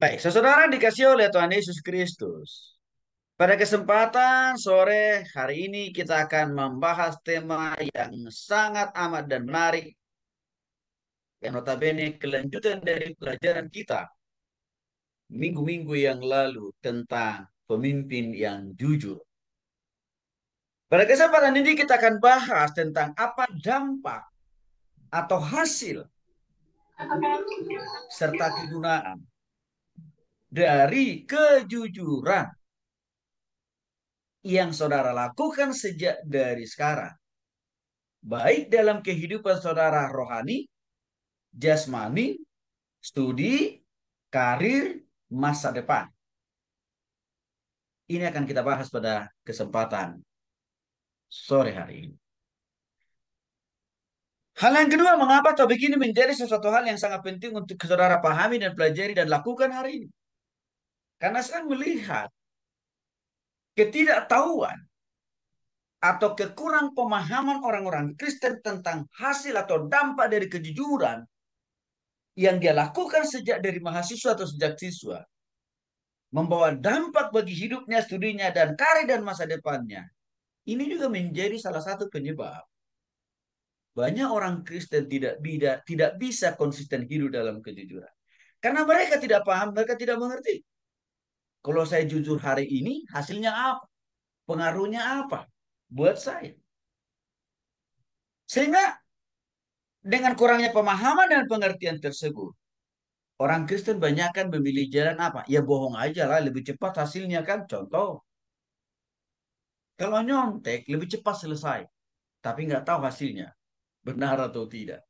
Baik, saudara dikasih oleh Tuhan Yesus Kristus. Pada kesempatan sore hari ini kita akan membahas tema yang sangat amat dan menarik. Yang notabene kelanjutan dari pelajaran kita minggu-minggu yang lalu tentang pemimpin yang jujur. Pada kesempatan ini kita akan bahas tentang apa dampak atau hasil serta kegunaan dari kejujuran yang saudara lakukan sejak dari sekarang. Baik dalam kehidupan saudara rohani, jasmani, studi, karir, masa depan. Ini akan kita bahas pada kesempatan sore hari ini. Hal yang kedua, mengapa topik ini menjadi sesuatu hal yang sangat penting untuk saudara pahami dan pelajari dan lakukan hari ini? Karena saya melihat ketidaktahuan atau kekurang pemahaman orang-orang Kristen tentang hasil atau dampak dari kejujuran yang dia lakukan sejak dari mahasiswa atau sejak siswa membawa dampak bagi hidupnya, studinya, dan karir dan masa depannya. Ini juga menjadi salah satu penyebab banyak orang Kristen tidak tidak tidak bisa konsisten hidup dalam kejujuran. Karena mereka tidak paham, mereka tidak mengerti. Kalau saya jujur hari ini, hasilnya apa? Pengaruhnya apa buat saya? Sehingga dengan kurangnya pemahaman dan pengertian tersebut, orang Kristen banyak kan memilih jalan apa? Ya bohong aja lah, lebih cepat hasilnya kan. Contoh, kalau nyontek lebih cepat selesai, tapi nggak tahu hasilnya benar atau tidak.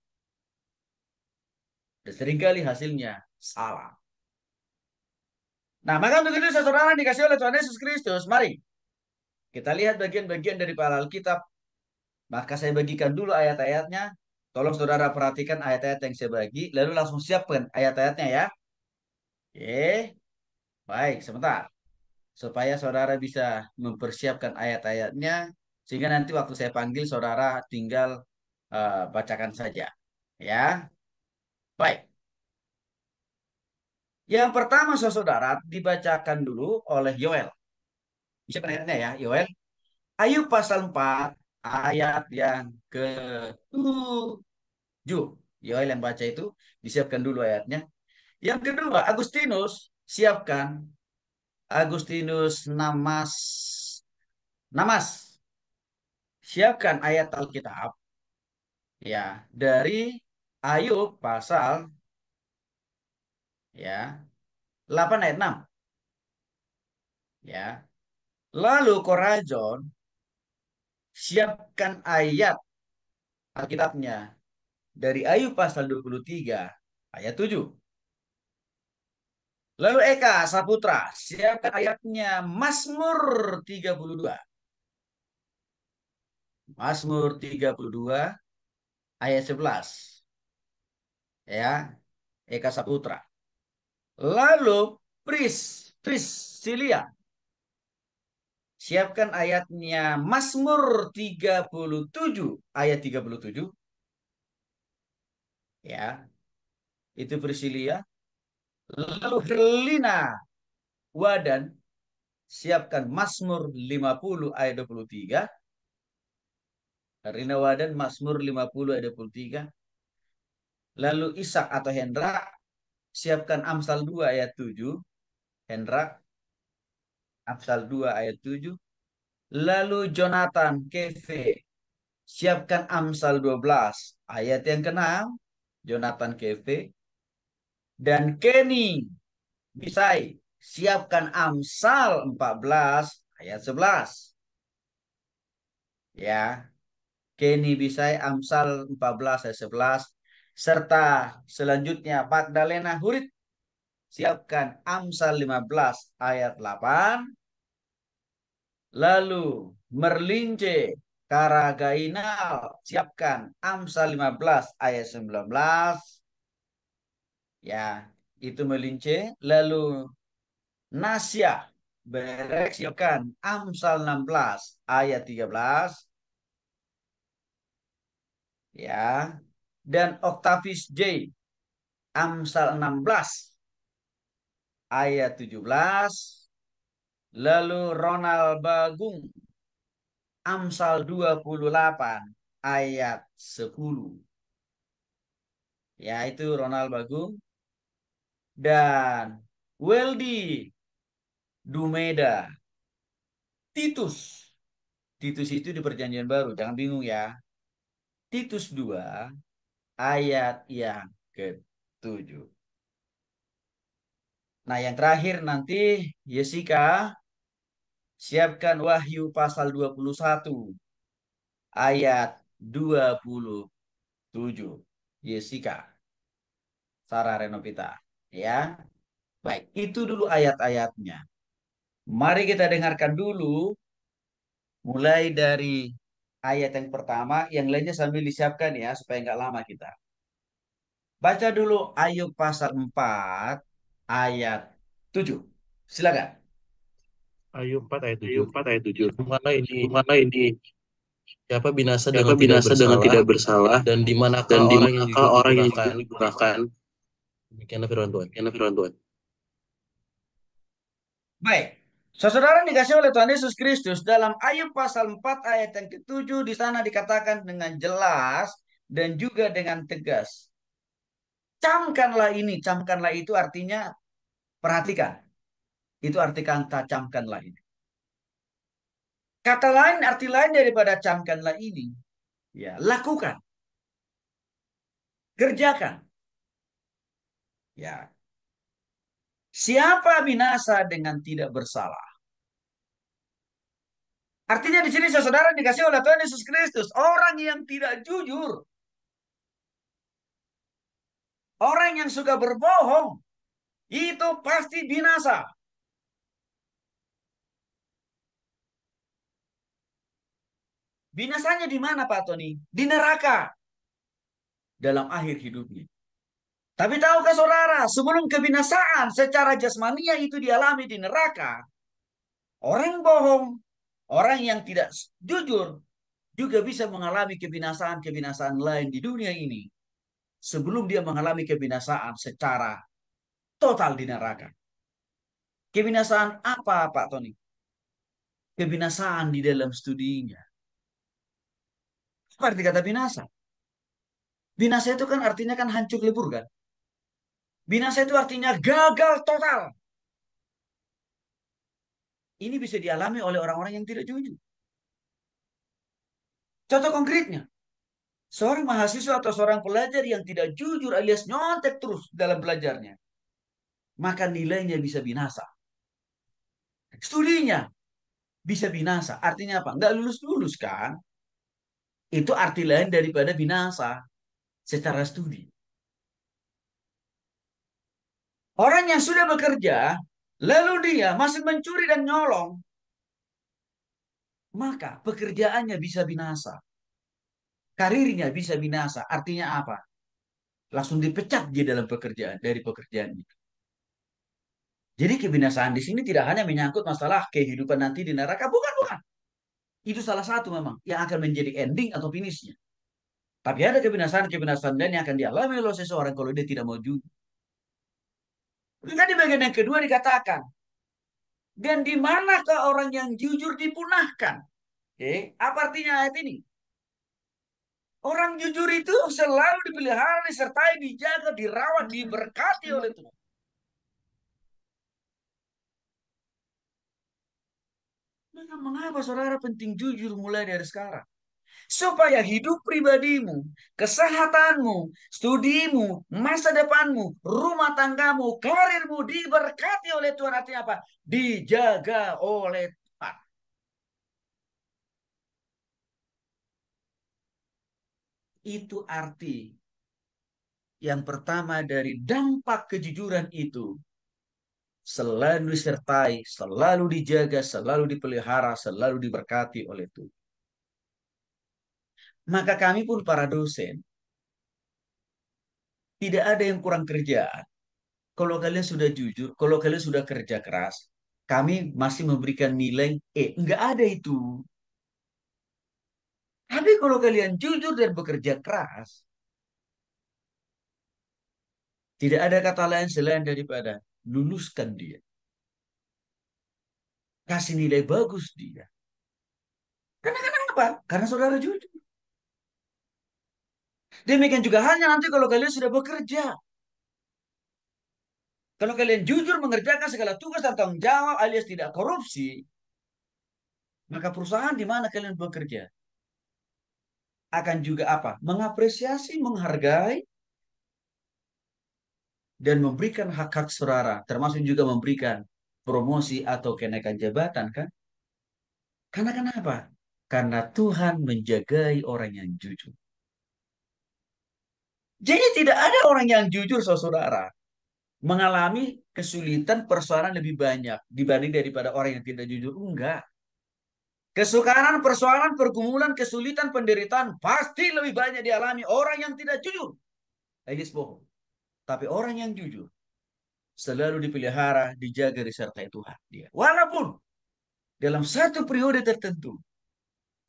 Dan seringkali hasilnya salah. Nah, maka untuk itu saudara dikasih oleh Tuhan Yesus Kristus, mari kita lihat bagian-bagian dari Alkitab. Maka saya bagikan dulu ayat-ayatnya. Tolong saudara perhatikan ayat-ayat yang saya bagi, lalu langsung siapkan ayat-ayatnya ya. Oke. Baik, sebentar. Supaya saudara bisa mempersiapkan ayat-ayatnya sehingga nanti waktu saya panggil saudara tinggal uh, bacakan saja. Ya, baik. Yang pertama, saudara, dibacakan dulu oleh Yoel. Bisa pendengarnya ya, Yoel. Ayub pasal 4 ayat yang ke-7. Yoel yang baca itu, disiapkan dulu ayatnya. Yang kedua, Agustinus, siapkan. Agustinus Namas. Namas. Siapkan ayat Alkitab. Ya, dari Ayub pasal ya 8 ayat 6. Ya. Lalu Korajon siapkan ayat Alkitabnya dari Ayub pasal 23 ayat 7. Lalu Eka Saputra siapkan ayatnya Mazmur 32. Mazmur 32 ayat 11. Ya, Eka Saputra. Lalu Pris, Priscilia. Siapkan ayatnya Mazmur 37 ayat 37. Ya. Itu Priscilia. Lalu Helena Wadan siapkan Mazmur 50 ayat 23 Wadan, Masmur 50 ayat 23. Lalu Ishak atau Hendra, siapkan Amsal 2 ayat 7. Hendra, Amsal 2 ayat 7. Lalu Jonathan Keve, siapkan Amsal 12 ayat yang ke-6 Jonathan Keve. dan Kenny Bisai siapkan Amsal 14 ayat 11. Ya. Keni Bisai Amsal 14 ayat 11 serta selanjutnya Magdalena Hurit siapkan Amsal 15 ayat 8 lalu Merlince Karagainal siapkan Amsal 15 ayat 19 ya itu Merlince lalu Nasya Berek siapkan Amsal 16 ayat 13 ya dan Octavius J Amsal 16 ayat 17 lalu Ronald Bagung Amsal 28 ayat 10 yaitu Ronald Bagung dan Weldy Dumeda Titus Titus itu di perjanjian baru jangan bingung ya Titus 2 ayat yang ke-7. Nah, yang terakhir nanti Yesika siapkan Wahyu pasal 21 ayat 27. Yesika Sarah Renovita, ya. Baik, itu dulu ayat-ayatnya. Mari kita dengarkan dulu mulai dari ayat yang pertama, yang lainnya sambil disiapkan ya supaya nggak lama kita. Baca dulu Ayub pasal 4 ayat 7. Silakan. Ayub 4 ayat 7. Ayub 4 ayat 7. Mana ini? Mana ini? Siapa binasa Siapa dengan binasa tidak dengan tidak bersalah dan di mana dan di mana orang yang digunakan? Demikianlah firman Tuhan. Demikianlah firman Tuhan. Baik. Saudara dikasih oleh Tuhan Yesus Kristus dalam ayat pasal 4 ayat yang ketujuh di sana dikatakan dengan jelas dan juga dengan tegas. Camkanlah ini, camkanlah itu artinya perhatikan. Itu arti kata camkanlah ini. Kata lain, arti lain daripada camkanlah ini. Ya, lakukan. Kerjakan. Ya, Siapa binasa dengan tidak bersalah? Artinya di sini saudara dikasih oleh Tuhan Yesus Kristus. Orang yang tidak jujur. Orang yang suka berbohong. Itu pasti binasa. Binasanya di mana Pak Tony? Di neraka. Dalam akhir hidupnya. Tapi tahukah saudara, sebelum kebinasaan secara jasmania itu dialami di neraka, orang bohong, orang yang tidak jujur juga bisa mengalami kebinasaan-kebinasaan lain di dunia ini sebelum dia mengalami kebinasaan secara total di neraka. Kebinasaan apa, Pak Tony? Kebinasaan di dalam studinya. Apa arti kata binasa? Binasa itu kan artinya kan hancur lebur kan? Binasa itu artinya gagal total. Ini bisa dialami oleh orang-orang yang tidak jujur. Contoh konkretnya, seorang mahasiswa atau seorang pelajar yang tidak jujur alias nyontek terus dalam belajarnya, maka nilainya bisa binasa. Studinya bisa binasa. Artinya apa? Nggak lulus-lulus kan? Itu arti lain daripada binasa secara studi. Orang yang sudah bekerja, lalu dia masih mencuri dan nyolong, maka pekerjaannya bisa binasa. Karirnya bisa binasa. Artinya apa? Langsung dipecat dia dalam pekerjaan dari pekerjaan itu. Jadi kebinasaan di sini tidak hanya menyangkut masalah kehidupan nanti di neraka, bukan bukan. Itu salah satu memang yang akan menjadi ending atau finishnya. Tapi ada kebinasaan-kebinasaan dan yang akan dialami oleh seseorang kalau dia tidak mau jujur. Maka di bagian yang kedua dikatakan, dan di manakah orang yang jujur dipunahkan? Oke, apa artinya ayat ini? Orang jujur itu selalu dipelihara, disertai, dijaga, dirawat, diberkati oleh Tuhan. Maka mengapa saudara penting jujur mulai dari sekarang? supaya hidup pribadimu, kesehatanmu, studimu, masa depanmu, rumah tanggamu, karirmu diberkati oleh Tuhan. Artinya apa? Dijaga oleh Tuhan. Itu arti yang pertama dari dampak kejujuran itu selalu disertai, selalu dijaga, selalu dipelihara, selalu diberkati oleh Tuhan. Maka kami pun para dosen, tidak ada yang kurang kerjaan. Kalau kalian sudah jujur, kalau kalian sudah kerja keras, kami masih memberikan nilai E. Enggak ada itu. Tapi kalau kalian jujur dan bekerja keras, tidak ada kata lain selain daripada luluskan dia. Kasih nilai bagus dia. Karena kenapa? Karena saudara jujur. Demikian juga hanya nanti kalau kalian sudah bekerja. Kalau kalian jujur mengerjakan segala tugas dan tanggung jawab alias tidak korupsi, maka perusahaan di mana kalian bekerja akan juga apa? Mengapresiasi, menghargai, dan memberikan hak-hak saudara, termasuk juga memberikan promosi atau kenaikan jabatan kan? Karena kenapa? Karena Tuhan menjagai orang yang jujur. Jadi tidak ada orang yang jujur saudara mengalami kesulitan persoalan lebih banyak dibanding daripada orang yang tidak jujur. Enggak. Kesukaran, persoalan, pergumulan, kesulitan, penderitaan pasti lebih banyak dialami orang yang tidak jujur. ini eh, bohong. Tapi orang yang jujur selalu dipelihara, dijaga, disertai Tuhan. Dia. Walaupun dalam satu periode tertentu,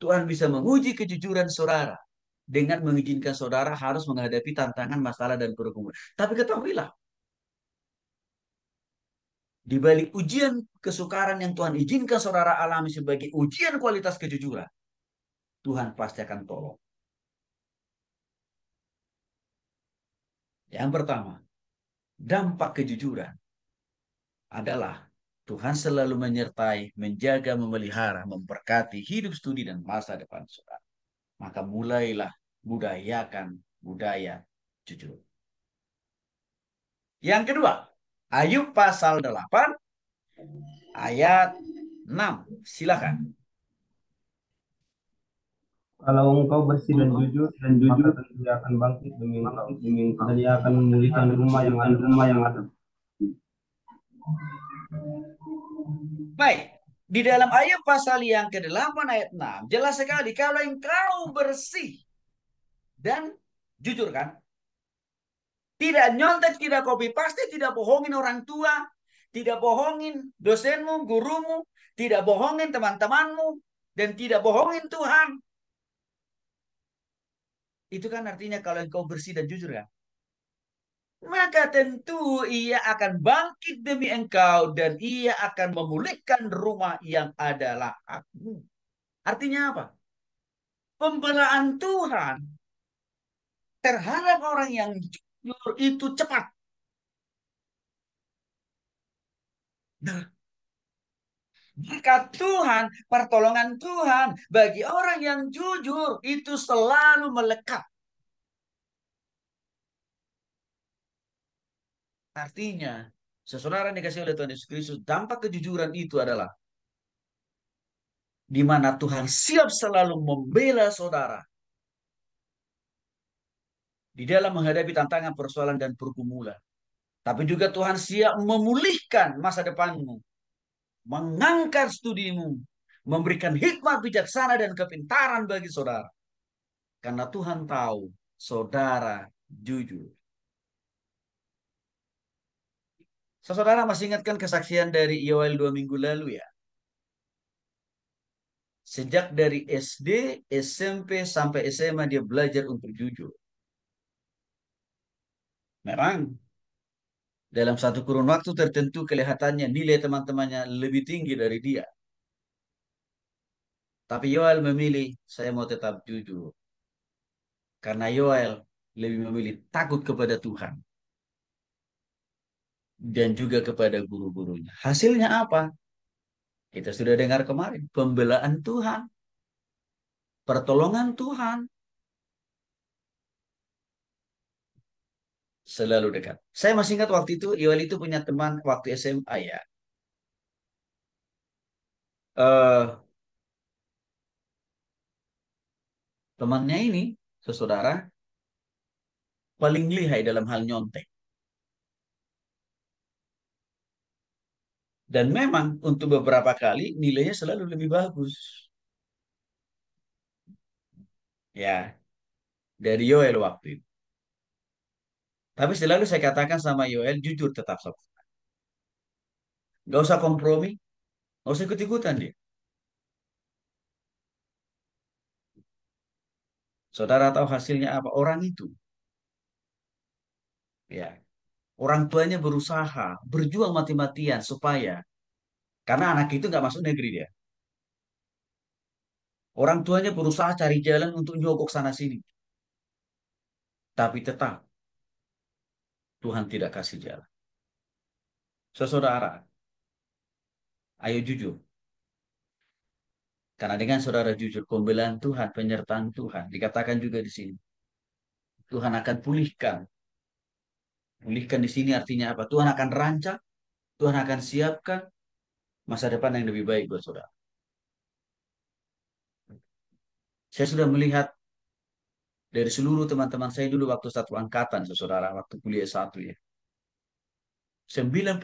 Tuhan bisa menguji kejujuran saudara dengan mengizinkan saudara harus menghadapi tantangan, masalah, dan pergumulan. Tapi ketahuilah, di balik ujian kesukaran yang Tuhan izinkan saudara alami sebagai ujian kualitas kejujuran, Tuhan pasti akan tolong. Yang pertama, dampak kejujuran adalah Tuhan selalu menyertai, menjaga, memelihara, memberkati hidup studi dan masa depan saudara maka mulailah budayakan budaya jujur. Yang kedua, Ayub pasal 8 ayat 6. Silakan. Kalau engkau bersih dan jujur dan jujur, maka dia akan bangkit demi engkau, demi engkau. Dan dia akan memulihkan rumah yang ada, rumah yang ada. Baik. Di dalam ayat pasal yang ke-8 ayat 6 jelas sekali kalau engkau bersih dan jujur kan? Tidak nyontek, tidak kopi pasti tidak bohongin orang tua, tidak bohongin dosenmu, gurumu, tidak bohongin teman-temanmu dan tidak bohongin Tuhan. Itu kan artinya kalau engkau bersih dan jujur kan? maka tentu ia akan bangkit demi engkau dan ia akan memulihkan rumah yang adalah aku. Artinya apa? Pembelaan Tuhan terhadap orang yang jujur itu cepat. Nah, Tuhan, pertolongan Tuhan bagi orang yang jujur itu selalu melekat. Artinya, sesuara yang dikasih oleh Tuhan Yesus Kristus, dampak kejujuran itu adalah di mana Tuhan siap selalu membela saudara di dalam menghadapi tantangan, persoalan, dan pergumulan. Tapi juga Tuhan siap memulihkan masa depanmu, mengangkat studimu, memberikan hikmat bijaksana dan kepintaran bagi saudara. Karena Tuhan tahu saudara jujur. Saudara masih ingatkan kesaksian dari Yoel dua minggu lalu ya? Sejak dari SD, SMP, sampai SMA dia belajar untuk jujur. Memang dalam satu kurun waktu tertentu kelihatannya nilai teman-temannya lebih tinggi dari dia. Tapi Yoel memilih, saya mau tetap jujur. Karena Yoel lebih memilih takut kepada Tuhan dan juga kepada guru-gurunya. Hasilnya apa? Kita sudah dengar kemarin, pembelaan Tuhan, pertolongan Tuhan selalu dekat. Saya masih ingat waktu itu Iwal itu punya teman waktu SMA ya. Uh, temannya ini, sesaudara, paling lihai dalam hal nyontek. Dan memang untuk beberapa kali nilainya selalu lebih bagus. Ya, dari Yoel waktu itu. Tapi selalu saya katakan sama Yoel, jujur tetap sopan. Gak usah kompromi, gak usah ikut-ikutan dia. Saudara tahu hasilnya apa? Orang itu. Ya. Orang tuanya berusaha, berjuang mati-matian supaya karena anak itu nggak masuk negeri dia. Orang tuanya berusaha cari jalan untuk nyogok sana sini. Tapi tetap Tuhan tidak kasih jalan. Saudara, ayo jujur. Karena dengan saudara jujur, pembelaan Tuhan, penyertaan Tuhan, dikatakan juga di sini. Tuhan akan pulihkan Pulihkan di sini artinya apa? Tuhan akan rancang, Tuhan akan siapkan masa depan yang lebih baik buat saudara. Saya sudah melihat dari seluruh teman-teman saya dulu waktu satu angkatan, saudara, waktu kuliah satu ya. 99%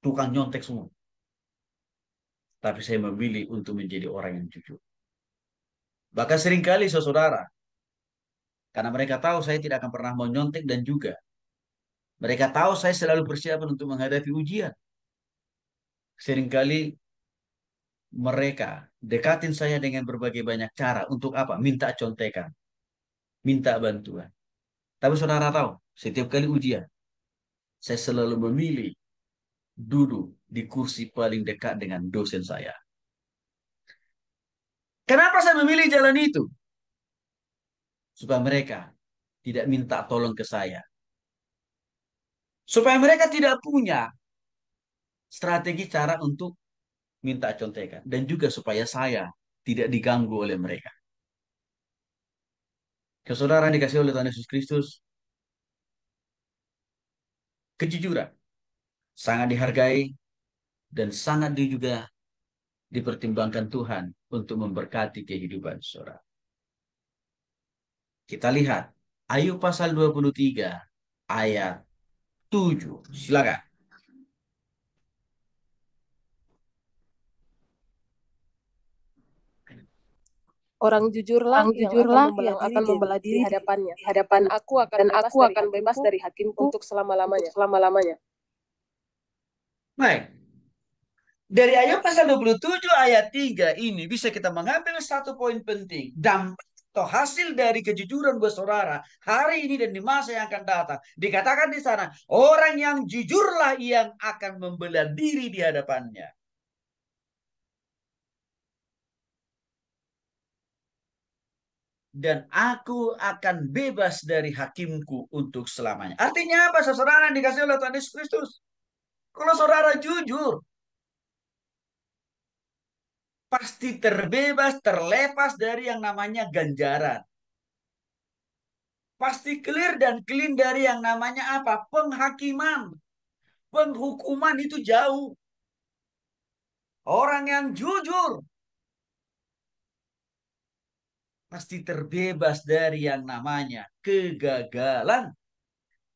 tukang nyontek semua. Tapi saya memilih untuk menjadi orang yang jujur. Bahkan seringkali saudara, karena mereka tahu saya tidak akan pernah mau nyontek dan juga mereka tahu saya selalu persiapan untuk menghadapi ujian. Seringkali mereka dekatin saya dengan berbagai banyak cara. Untuk apa? Minta contekan. Minta bantuan. Tapi saudara tahu, setiap kali ujian, saya selalu memilih duduk di kursi paling dekat dengan dosen saya. Kenapa saya memilih jalan itu? Supaya mereka tidak minta tolong ke saya. Supaya mereka tidak punya strategi cara untuk minta contekan. Dan juga supaya saya tidak diganggu oleh mereka. Kesaudaraan dikasih oleh Tuhan Yesus Kristus, kejujuran sangat dihargai dan sangat juga dipertimbangkan Tuhan untuk memberkati kehidupan saudara. Kita lihat Ayub pasal 23 ayat tujuh. Silakan. Orang jujurlah, orang jujurlah yang akan membela diri, di hadapannya. Di hadapan aku akan dan aku akan bebas dari hakim untuk selama-lamanya. Selama-lamanya. Baik. Dari ayat pasal 27 ayat 3 ini bisa kita mengambil satu poin penting. Dampak Toh hasil dari kejujuran buat saudara hari ini dan di masa yang akan datang. Dikatakan di sana, orang yang jujurlah yang akan membela diri di hadapannya. dan aku akan bebas dari hakimku untuk selamanya. Artinya apa saudara yang dikasih oleh Tuhan Yesus Kristus? Kalau saudara jujur, pasti terbebas, terlepas dari yang namanya ganjaran. Pasti clear dan clean dari yang namanya apa? Penghakiman. Penghukuman itu jauh. Orang yang jujur. Pasti terbebas dari yang namanya kegagalan.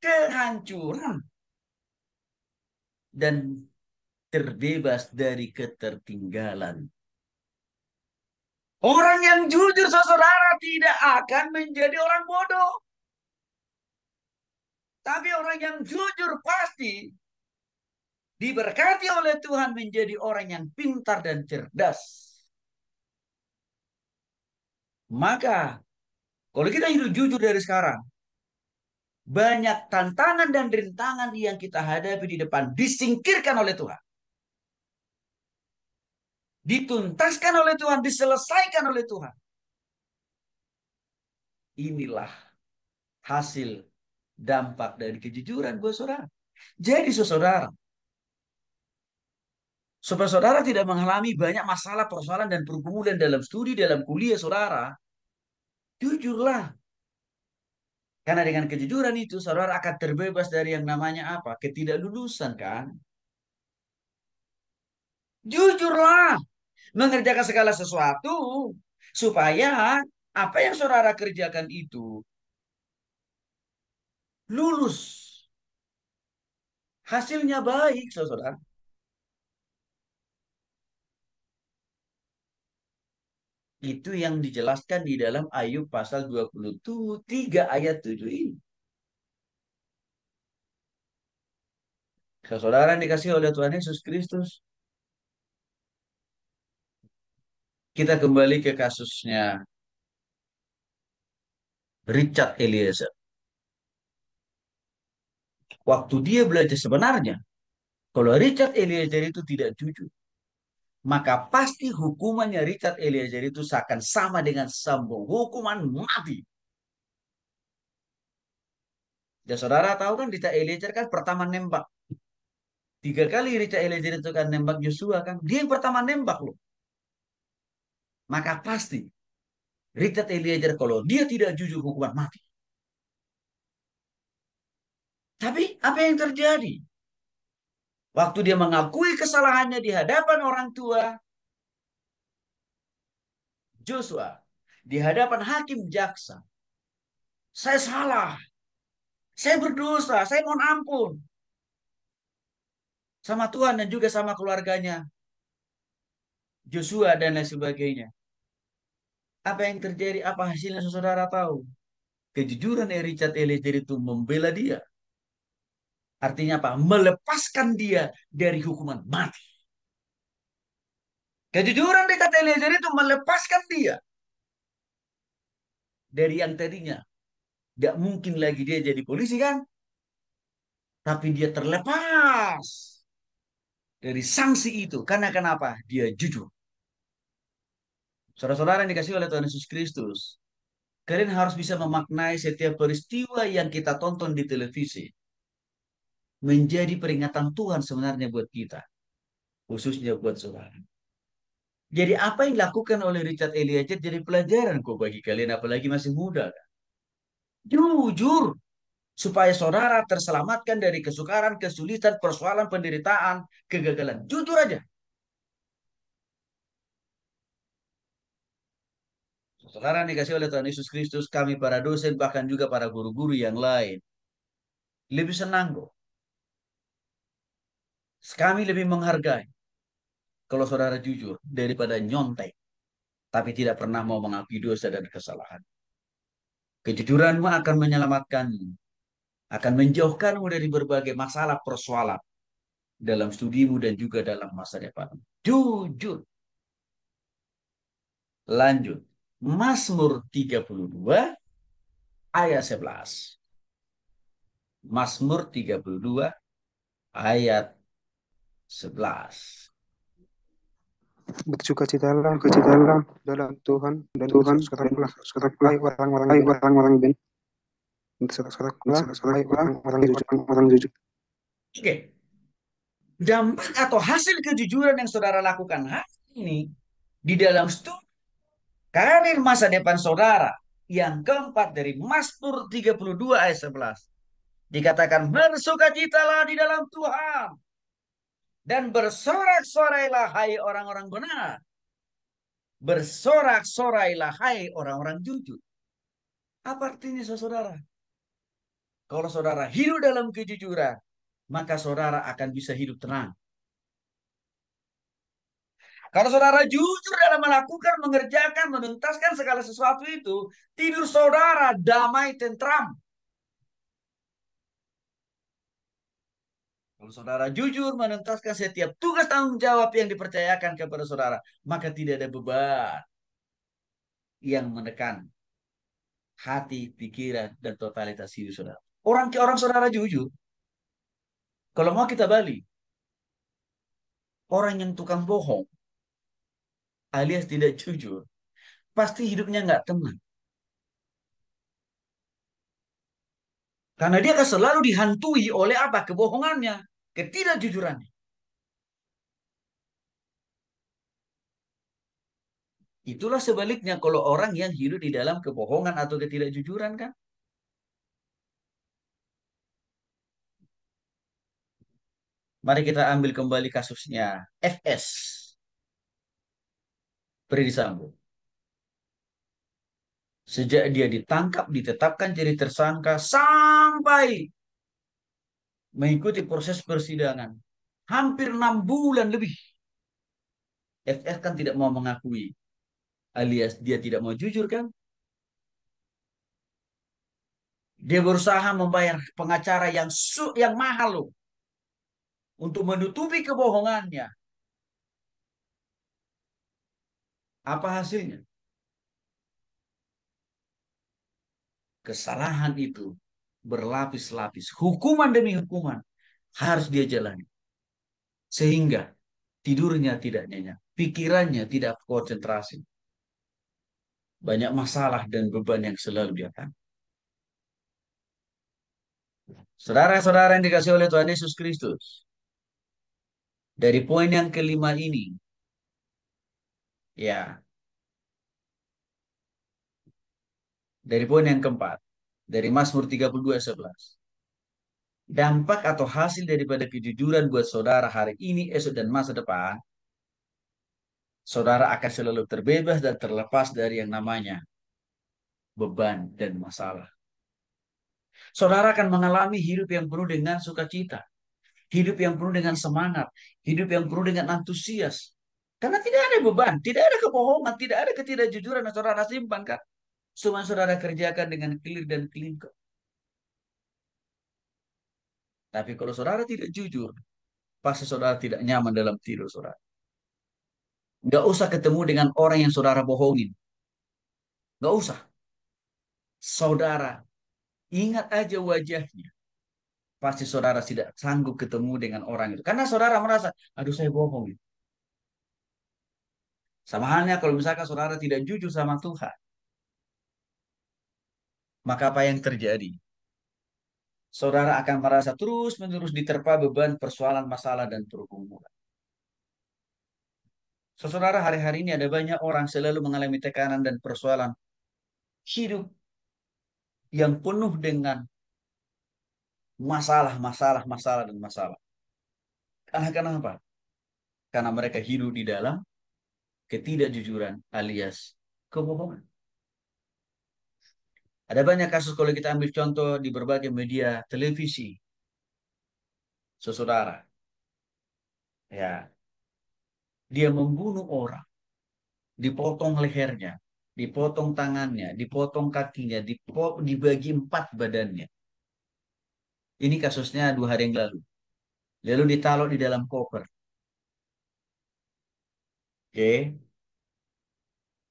Kehancuran. Dan terbebas dari ketertinggalan. Orang yang jujur saudara tidak akan menjadi orang bodoh. Tapi orang yang jujur pasti diberkati oleh Tuhan menjadi orang yang pintar dan cerdas. Maka kalau kita hidup jujur dari sekarang, banyak tantangan dan rintangan yang kita hadapi di depan disingkirkan oleh Tuhan dituntaskan oleh Tuhan, diselesaikan oleh Tuhan. Inilah hasil dampak dari kejujuran gue saudara. Jadi saudara, supaya saudara tidak mengalami banyak masalah, persoalan, dan pergumulan dalam studi, dalam kuliah saudara, jujurlah. Karena dengan kejujuran itu, saudara akan terbebas dari yang namanya apa? Ketidaklulusan kan? Jujurlah mengerjakan segala sesuatu supaya apa yang saudara kerjakan itu lulus. Hasilnya baik, saudara. Itu yang dijelaskan di dalam Ayub pasal 23 ayat 7 ini. Saudara yang dikasih oleh Tuhan Yesus Kristus, Kita kembali ke kasusnya Richard Eliezer. Waktu dia belajar sebenarnya, kalau Richard Eliezer itu tidak jujur, maka pasti hukumannya Richard Eliezer itu seakan sama dengan sambung Hukuman mati. Ya saudara tahu kan Richard Eliezer kan pertama nembak. Tiga kali Richard Eliezer itu kan nembak Joshua kan. Dia yang pertama nembak loh. Maka pasti Richard Eliezer kalau dia tidak jujur hukuman mati. Tapi apa yang terjadi? Waktu dia mengakui kesalahannya di hadapan orang tua, Joshua di hadapan hakim jaksa, saya salah, saya berdosa, saya mohon ampun sama Tuhan dan juga sama keluarganya, Joshua dan lain sebagainya apa yang terjadi, apa hasilnya saudara tahu. Kejujuran dari Richard Eliezer itu membela dia. Artinya apa? Melepaskan dia dari hukuman mati. Kejujuran Richard kata Eliezer itu melepaskan dia. Dari yang tadinya. Tidak mungkin lagi dia jadi polisi kan? Tapi dia terlepas. Dari sanksi itu. Karena kenapa? Dia jujur. Saudara-saudara yang dikasih oleh Tuhan Yesus Kristus, kalian harus bisa memaknai setiap peristiwa yang kita tonton di televisi menjadi peringatan Tuhan sebenarnya buat kita, khususnya buat saudara. Jadi apa yang dilakukan oleh Richard Eliezer jadi pelajaran kok bagi kalian apalagi masih muda. Kan? Jujur supaya saudara terselamatkan dari kesukaran, kesulitan, persoalan, penderitaan, kegagalan. Jujur aja. sekarang dikasih oleh Tuhan Yesus Kristus kami para dosen bahkan juga para guru-guru yang lain. Lebih senang kok. Kami lebih menghargai. Kalau saudara jujur daripada nyontek. Tapi tidak pernah mau mengakui dosa dan kesalahan. Kejujuranmu akan menyelamatkanmu. Akan menjauhkanmu dari berbagai masalah persoalan. Dalam studimu dan juga dalam masa depanmu. Jujur. Lanjut. Mazmur 32 ayat 11. Mazmur 32 ayat 11. Bersukacitalah, bersukacitalah dalam Tuhan dan Tuhan sekaranglah, sekaranglah orang-orang baik, orang-orang bin. Sekaranglah orang-orang jujur, orang jujur. Oke. Dampak atau hasil kejujuran yang saudara lakukan hari ini di dalam studi karir masa depan saudara. Yang keempat dari Mazmur 32 ayat 11. Dikatakan bersukacitalah di dalam Tuhan. Dan bersorak-sorailah hai orang-orang benar. Bersorak-sorailah hai orang-orang jujur. Apa artinya saudara? Kalau saudara hidup dalam kejujuran, maka saudara akan bisa hidup tenang. Kalau saudara jujur dalam melakukan, mengerjakan, menuntaskan segala sesuatu itu, tidur saudara damai, tentram. Kalau saudara jujur menuntaskan setiap tugas tanggung jawab yang dipercayakan kepada saudara, maka tidak ada beban yang menekan hati, pikiran, dan totalitas hidup saudara. Orang ke orang saudara jujur. Kalau mau kita balik, orang yang tukang bohong, alias tidak jujur, pasti hidupnya nggak tenang. Karena dia akan selalu dihantui oleh apa? Kebohongannya, ketidakjujurannya. Itulah sebaliknya kalau orang yang hidup di dalam kebohongan atau ketidakjujuran kan. Mari kita ambil kembali kasusnya FS Perisambo. Sejak dia ditangkap, ditetapkan jadi tersangka sampai mengikuti proses persidangan. Hampir enam bulan lebih. FF kan tidak mau mengakui. Alias dia tidak mau jujur kan? Dia berusaha membayar pengacara yang su yang mahal loh. Untuk menutupi kebohongannya. Apa hasilnya? Kesalahan itu berlapis-lapis. Hukuman demi hukuman harus dia jalani. Sehingga tidurnya tidak nyenyak, pikirannya tidak konsentrasi. Banyak masalah dan beban yang selalu dia tanggung. Saudara-saudara yang dikasih oleh Tuhan Yesus Kristus. Dari poin yang kelima ini, Ya. Dari poin yang keempat. Dari Mazmur 32 11. Dampak atau hasil daripada kejujuran buat saudara hari ini, esok, dan masa depan. Saudara akan selalu terbebas dan terlepas dari yang namanya beban dan masalah. Saudara akan mengalami hidup yang penuh dengan sukacita. Hidup yang penuh dengan semangat. Hidup yang penuh dengan antusias karena tidak ada beban, tidak ada kebohongan, tidak ada ketidakjujuran yang saudara simpan kan. Semua saudara kerjakan dengan clear dan clean kok. Tapi kalau saudara tidak jujur, pasti saudara tidak nyaman dalam tidur saudara. Gak usah ketemu dengan orang yang saudara bohongin. Gak usah. Saudara, ingat aja wajahnya. Pasti saudara tidak sanggup ketemu dengan orang itu. Karena saudara merasa, aduh saya bohongin. Gitu. Sama halnya kalau misalkan saudara tidak jujur sama Tuhan. Maka apa yang terjadi? Saudara akan merasa terus-menerus diterpa beban persoalan masalah dan pergumulan. So, saudara hari-hari ini ada banyak orang selalu mengalami tekanan dan persoalan hidup yang penuh dengan masalah, masalah, masalah, dan masalah. Karena kenapa? Karena mereka hidup di dalam ketidakjujuran alias kebohongan. Ada banyak kasus kalau kita ambil contoh di berbagai media televisi. Saudara. Ya. Dia membunuh orang. Dipotong lehernya, dipotong tangannya, dipotong kakinya, dipotong, dibagi empat badannya. Ini kasusnya dua hari yang lalu. Lalu ditaruh di dalam koper. Oke.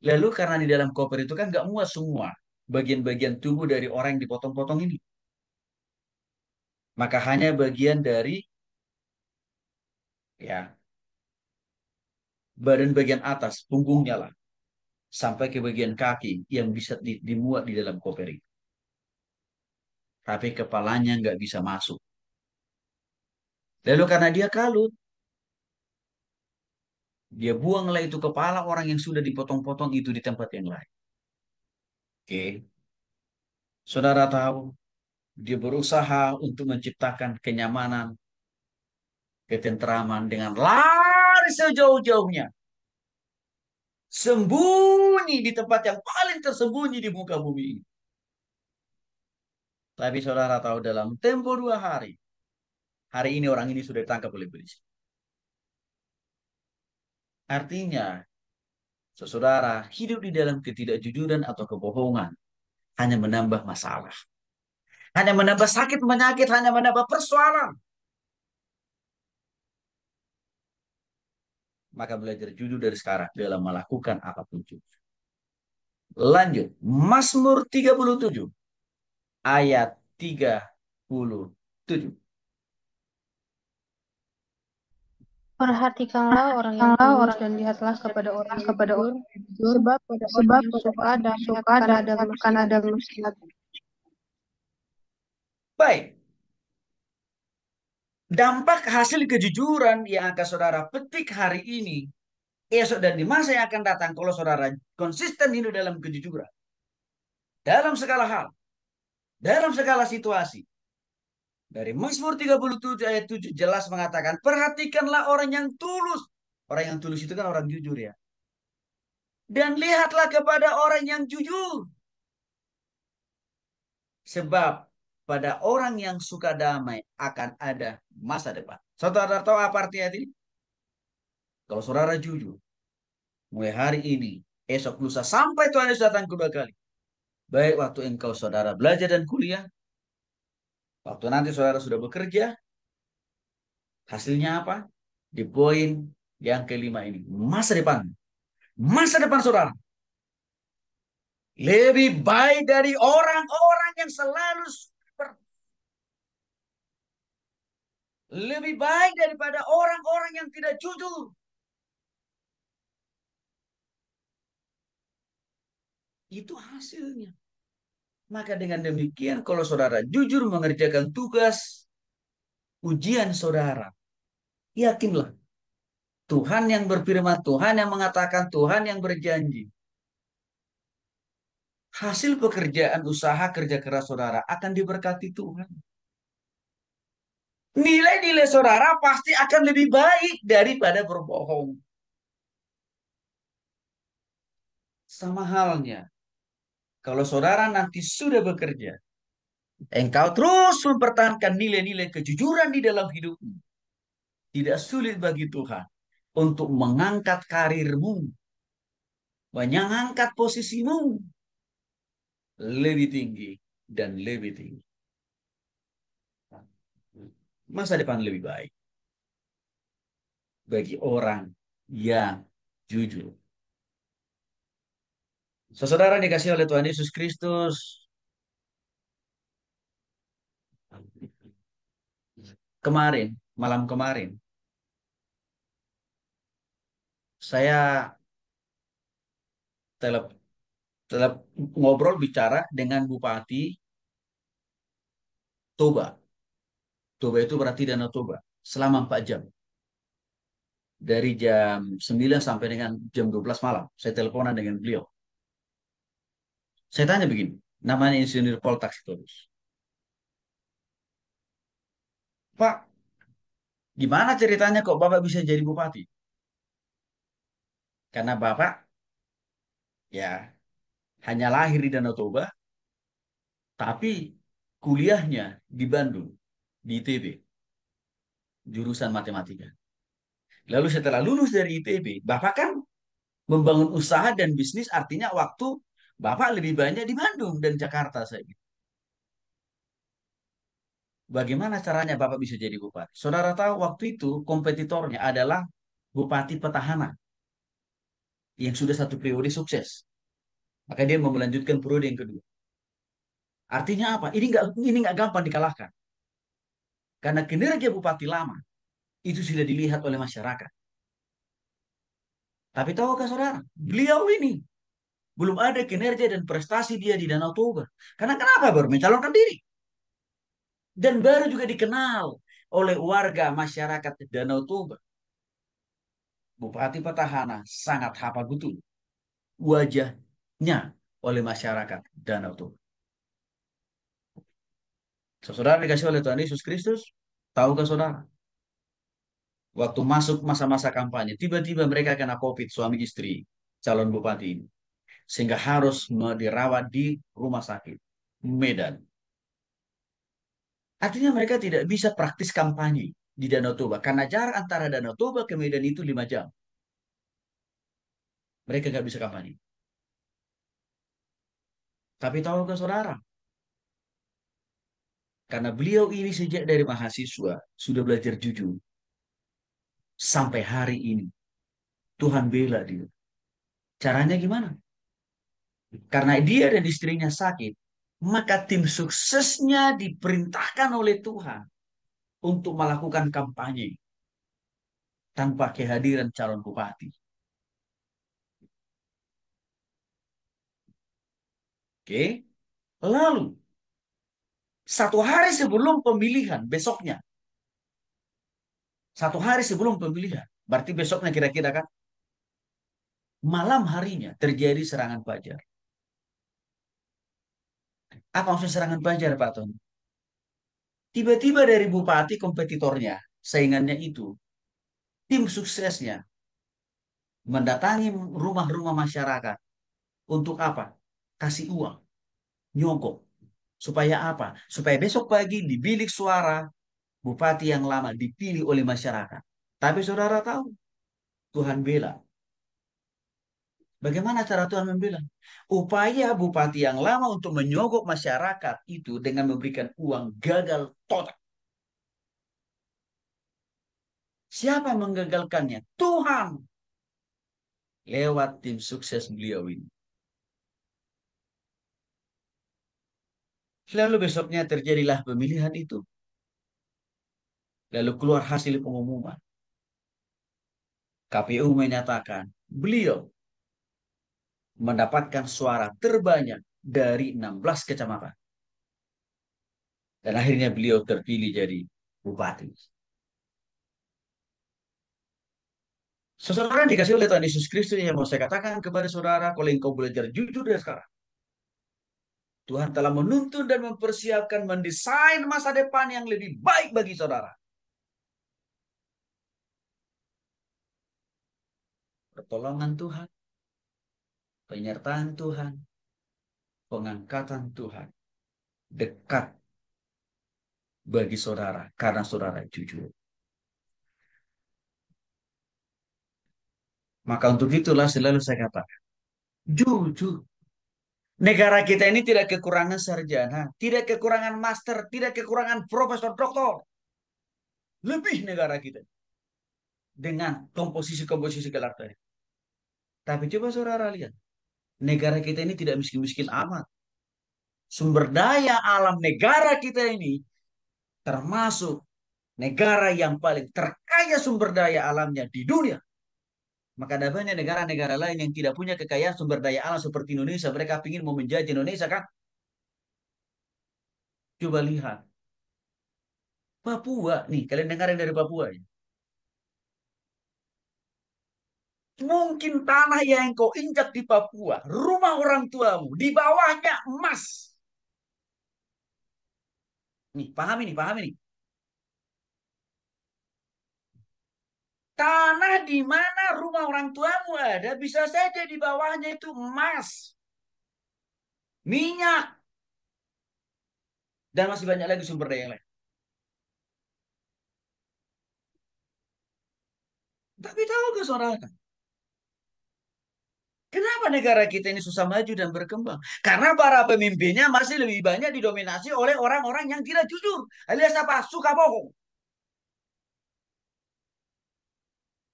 Lalu karena di dalam koper itu kan nggak muat semua bagian-bagian tubuh dari orang yang dipotong-potong ini. Maka hanya bagian dari ya badan bagian atas, punggungnya lah, sampai ke bagian kaki yang bisa di, dimuat di dalam koper ini, Tapi kepalanya nggak bisa masuk. Lalu karena dia kalut, dia buanglah itu kepala orang yang sudah dipotong-potong itu di tempat yang lain. Oke. Okay. Saudara tahu, dia berusaha untuk menciptakan kenyamanan, ketentraman dengan lari sejauh-jauhnya. Sembunyi di tempat yang paling tersembunyi di muka bumi ini. Tapi saudara tahu dalam tempo dua hari, hari ini orang ini sudah ditangkap oleh polisi. Artinya, saudara, hidup di dalam ketidakjujuran atau kebohongan hanya menambah masalah. Hanya menambah sakit menyakit, hanya menambah persoalan. Maka belajar jujur dari sekarang dalam melakukan apapun jujur. Lanjut, Mazmur 37 ayat 37. Perhatikanlah orang yang tulus orang dan lihatlah kepada orang kepada orang sebab pada sebab suka ada suka ada ada akan ada muslihat. Baik. Dampak hasil kejujuran yang akan saudara petik hari ini, esok dan di masa yang akan datang kalau saudara konsisten hidup dalam kejujuran. Dalam segala hal. Dalam segala situasi. Dari Mazmur 37 ayat 7 jelas mengatakan, perhatikanlah orang yang tulus. Orang yang tulus itu kan orang jujur ya. Dan lihatlah kepada orang yang jujur. Sebab pada orang yang suka damai akan ada masa depan. Saudara tahu apa artinya ini? Kalau saudara jujur, mulai hari ini, esok lusa sampai Tuhan Yesus datang kedua kali. Baik waktu engkau saudara belajar dan kuliah, Waktu nanti saudara sudah bekerja, hasilnya apa? Di poin yang kelima ini. Masa depan. Masa depan saudara. Lebih baik dari orang-orang yang selalu super. Lebih baik daripada orang-orang yang tidak jujur. Itu hasilnya. Maka dengan demikian kalau saudara jujur mengerjakan tugas ujian saudara, yakinlah Tuhan yang berfirman, Tuhan yang mengatakan, Tuhan yang berjanji. Hasil pekerjaan usaha kerja keras saudara akan diberkati Tuhan. Nilai-nilai saudara pasti akan lebih baik daripada berbohong. Sama halnya kalau saudara nanti sudah bekerja, engkau terus mempertahankan nilai-nilai kejujuran di dalam hidupmu. Tidak sulit bagi Tuhan untuk mengangkat karirmu, mengangkat posisimu lebih tinggi dan lebih tinggi. Masa depan lebih baik bagi orang yang jujur. Saudara dikasih oleh Tuhan Yesus Kristus, kemarin, malam kemarin, saya telep, telep, ngobrol bicara dengan Bupati Toba. Toba itu berarti Danau Toba selama 4 jam dari jam 9 sampai dengan jam 12 malam. Saya teleponan dengan beliau. Saya tanya begini, namanya insinyur Pol Taksitorus. Pak, gimana ceritanya kok Bapak bisa jadi bupati? Karena Bapak ya hanya lahir di Danau Toba, tapi kuliahnya di Bandung, di ITB, jurusan matematika. Lalu setelah lulus dari ITB, Bapak kan membangun usaha dan bisnis artinya waktu Bapak lebih banyak di Bandung dan Jakarta saya. Bagaimana caranya Bapak bisa jadi bupati? Saudara tahu waktu itu kompetitornya adalah bupati petahana yang sudah satu periode sukses. Maka dia mau melanjutkan periode yang kedua. Artinya apa? Ini nggak ini nggak gampang dikalahkan. Karena kinerja bupati lama itu sudah dilihat oleh masyarakat. Tapi tahukah saudara, beliau ini belum ada kinerja dan prestasi dia di Danau Toba. Karena kenapa baru mencalonkan diri? Dan baru juga dikenal oleh warga masyarakat Danau Toba. Bupati Petahana sangat hafal betul wajahnya oleh masyarakat Danau Toba. So, saudara dikasih oleh Tuhan Yesus Kristus, tahu tahukah saudara? Waktu masuk masa-masa kampanye, tiba-tiba mereka kena COVID suami istri calon bupati ini sehingga harus dirawat di rumah sakit Medan. Artinya mereka tidak bisa praktis kampanye di Danau Toba karena jarak antara Danau Toba ke Medan itu lima jam. Mereka nggak bisa kampanye. Tapi tahu ke saudara? Karena beliau ini sejak dari mahasiswa sudah belajar jujur. Sampai hari ini. Tuhan bela dia. Caranya gimana? Karena dia dan istrinya sakit, maka tim suksesnya diperintahkan oleh Tuhan untuk melakukan kampanye tanpa kehadiran calon bupati. Oke. Lalu satu hari sebelum pemilihan besoknya. Satu hari sebelum pemilihan. Berarti besoknya kira-kira kan malam harinya terjadi serangan fajar. Apa maksud serangan Banjar, Pak Ton? Tiba-tiba dari bupati kompetitornya, saingannya itu, tim suksesnya mendatangi rumah-rumah masyarakat untuk apa? Kasih uang, nyogok. Supaya apa? Supaya besok pagi di bilik suara bupati yang lama dipilih oleh masyarakat. Tapi saudara tahu, Tuhan bela Bagaimana cara Tuhan membela? Upaya bupati yang lama untuk menyogok masyarakat itu dengan memberikan uang gagal total. Siapa yang menggagalkannya? Tuhan. Lewat tim sukses beliau ini. Lalu besoknya terjadilah pemilihan itu. Lalu keluar hasil pengumuman. KPU menyatakan beliau mendapatkan suara terbanyak dari 16 kecamatan. Dan akhirnya beliau terpilih jadi bupati. Seseorang yang dikasih oleh Tuhan Yesus Kristus yang mau saya katakan kepada saudara, kalau engkau belajar jujur dari sekarang. Tuhan telah menuntun dan mempersiapkan, mendesain masa depan yang lebih baik bagi saudara. Pertolongan Tuhan penyertaan Tuhan, pengangkatan Tuhan dekat bagi saudara karena saudara jujur. Maka untuk itulah selalu saya katakan, jujur. Negara kita ini tidak kekurangan sarjana, tidak kekurangan master, tidak kekurangan profesor, doktor. Lebih negara kita dengan komposisi-komposisi gelar tadi. Tapi coba saudara lihat, negara kita ini tidak miskin-miskin amat. Sumber daya alam negara kita ini termasuk negara yang paling terkaya sumber daya alamnya di dunia. Maka ada banyak negara-negara lain yang tidak punya kekayaan sumber daya alam seperti Indonesia. Mereka ingin mau menjajah Indonesia kan? Coba lihat. Papua, nih kalian dengar yang dari Papua. Ya? Mungkin tanah yang kau injak di Papua, rumah orang tuamu, di bawahnya emas. Nih, paham ini, paham ini. Tanah di mana rumah orang tuamu ada, bisa saja di bawahnya itu emas, minyak, dan masih banyak lagi sumber daya yang lain. Tapi tahu ke seorang Kenapa negara kita ini susah maju dan berkembang? Karena para pemimpinnya masih lebih banyak didominasi oleh orang-orang yang tidak jujur. Alias apa? Suka bohong.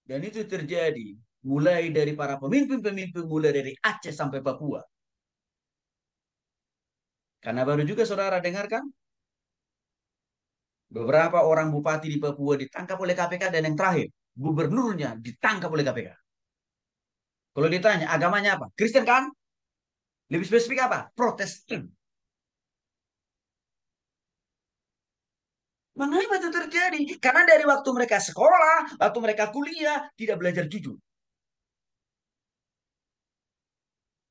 Dan itu terjadi mulai dari para pemimpin-pemimpin, mulai dari Aceh sampai Papua. Karena baru juga saudara dengarkan, beberapa orang bupati di Papua ditangkap oleh KPK dan yang terakhir, gubernurnya ditangkap oleh KPK. Kalau ditanya agamanya apa? Kristen kan? Lebih spesifik apa? Protestan. Mengapa itu terjadi? Karena dari waktu mereka sekolah, waktu mereka kuliah, tidak belajar jujur.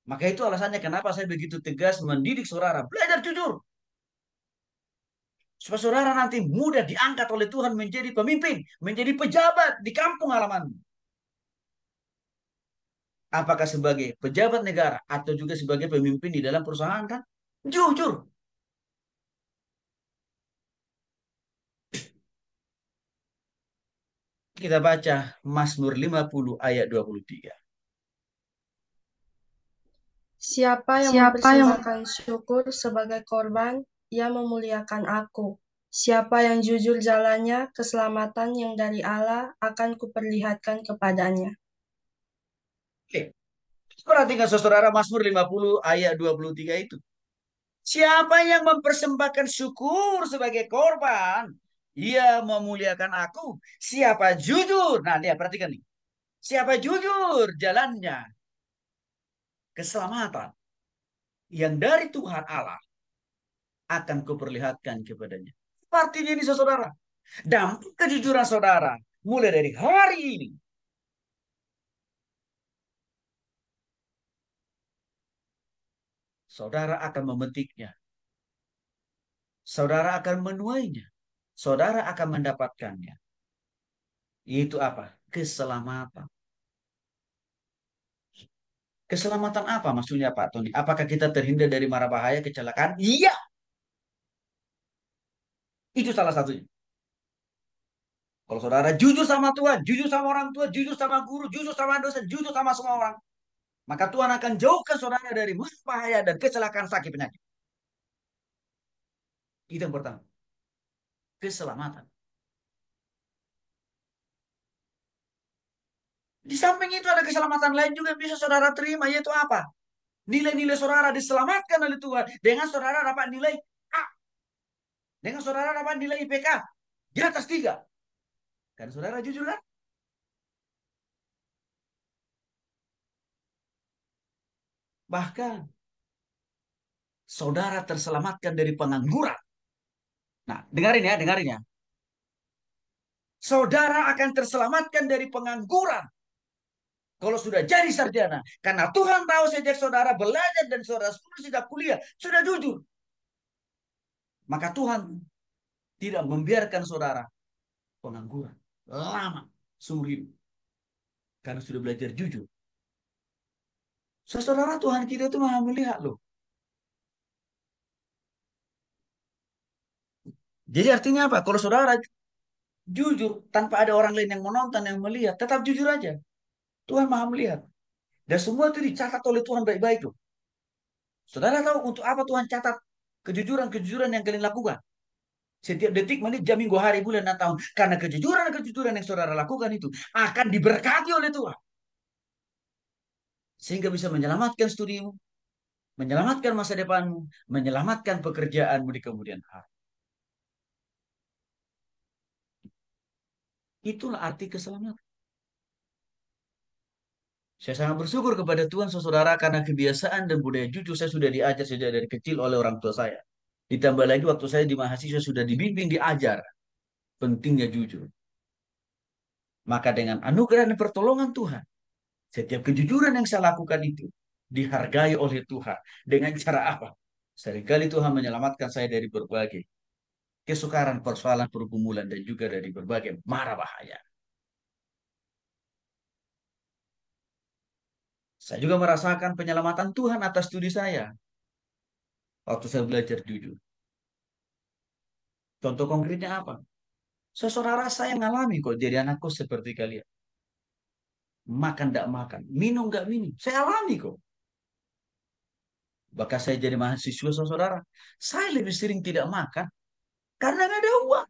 Maka itu alasannya kenapa saya begitu tegas mendidik saudara. Belajar jujur. Supaya saudara nanti mudah diangkat oleh Tuhan menjadi pemimpin, menjadi pejabat di kampung halaman apakah sebagai pejabat negara atau juga sebagai pemimpin di dalam perusahaan kan jujur kita baca Mazmur 50 ayat 23 Siapa yang Siapa mempersembahkan yang... syukur sebagai korban, ia memuliakan aku. Siapa yang jujur jalannya, keselamatan yang dari Allah akan kuperlihatkan kepadanya. Perhatikan saudara Mazmur 50 ayat 23 itu. Siapa yang mempersembahkan syukur sebagai korban, ia memuliakan aku. Siapa jujur? Nah, lihat perhatikan nih. Siapa jujur jalannya? Keselamatan yang dari Tuhan Allah akan kuperlihatkan kepadanya. Artinya ini saudara, dampak kejujuran saudara mulai dari hari ini saudara akan memetiknya. Saudara akan menuainya. Saudara akan mendapatkannya. Itu apa? Keselamatan. Keselamatan apa maksudnya Pak Tony? Apakah kita terhindar dari marah bahaya, kecelakaan? Iya. Itu salah satunya. Kalau saudara jujur sama Tuhan, jujur sama orang tua, jujur sama guru, jujur sama dosen, jujur sama semua orang. Maka Tuhan akan jauhkan saudara dari bahaya dan kecelakaan sakit penyakit. Itu yang pertama. Keselamatan. Di samping itu ada keselamatan lain juga yang bisa saudara terima, yaitu apa? Nilai-nilai saudara diselamatkan oleh Tuhan. Dengan saudara dapat nilai A. Dengan saudara dapat nilai IPK. Di atas tiga. Karena saudara jujur kan? Bahkan saudara terselamatkan dari pengangguran. Nah, dengarin ya, dengarin ya. Saudara akan terselamatkan dari pengangguran. Kalau sudah jadi sarjana, karena Tuhan tahu sejak saudara belajar dan saudara sudah kuliah, sudah jujur. Maka Tuhan tidak membiarkan saudara pengangguran lama Sungguh Karena sudah belajar jujur Saudara Tuhan kita itu maha melihat loh. Jadi artinya apa? Kalau saudara jujur tanpa ada orang lain yang menonton, yang melihat, tetap jujur aja. Tuhan maha melihat. Dan semua itu dicatat oleh Tuhan baik-baik loh. Saudara tahu untuk apa Tuhan catat kejujuran-kejujuran yang kalian lakukan? Setiap detik, menit, jam, minggu, hari, bulan, dan tahun. Karena kejujuran-kejujuran yang saudara lakukan itu akan diberkati oleh Tuhan sehingga bisa menyelamatkan studimu, menyelamatkan masa depanmu, menyelamatkan pekerjaanmu di kemudian hari. Itulah arti keselamatan. Saya sangat bersyukur kepada Tuhan, saudara, karena kebiasaan dan budaya jujur saya sudah diajar sejak dari kecil oleh orang tua saya. Ditambah lagi waktu saya di mahasiswa sudah dibimbing, diajar. Pentingnya jujur. Maka dengan anugerah dan pertolongan Tuhan, setiap kejujuran yang saya lakukan itu dihargai oleh Tuhan. Dengan cara apa? Seringkali Tuhan menyelamatkan saya dari berbagai kesukaran, persoalan, pergumulan, dan juga dari berbagai marah bahaya. Saya juga merasakan penyelamatan Tuhan atas studi saya. Waktu saya belajar jujur. Contoh konkretnya apa? Seseorang rasa yang alami kok jadi anakku seperti kalian makan tidak makan, minum tidak minum. Saya alami kok. Bahkan saya jadi mahasiswa saudara, saya lebih sering tidak makan karena nggak ada uang.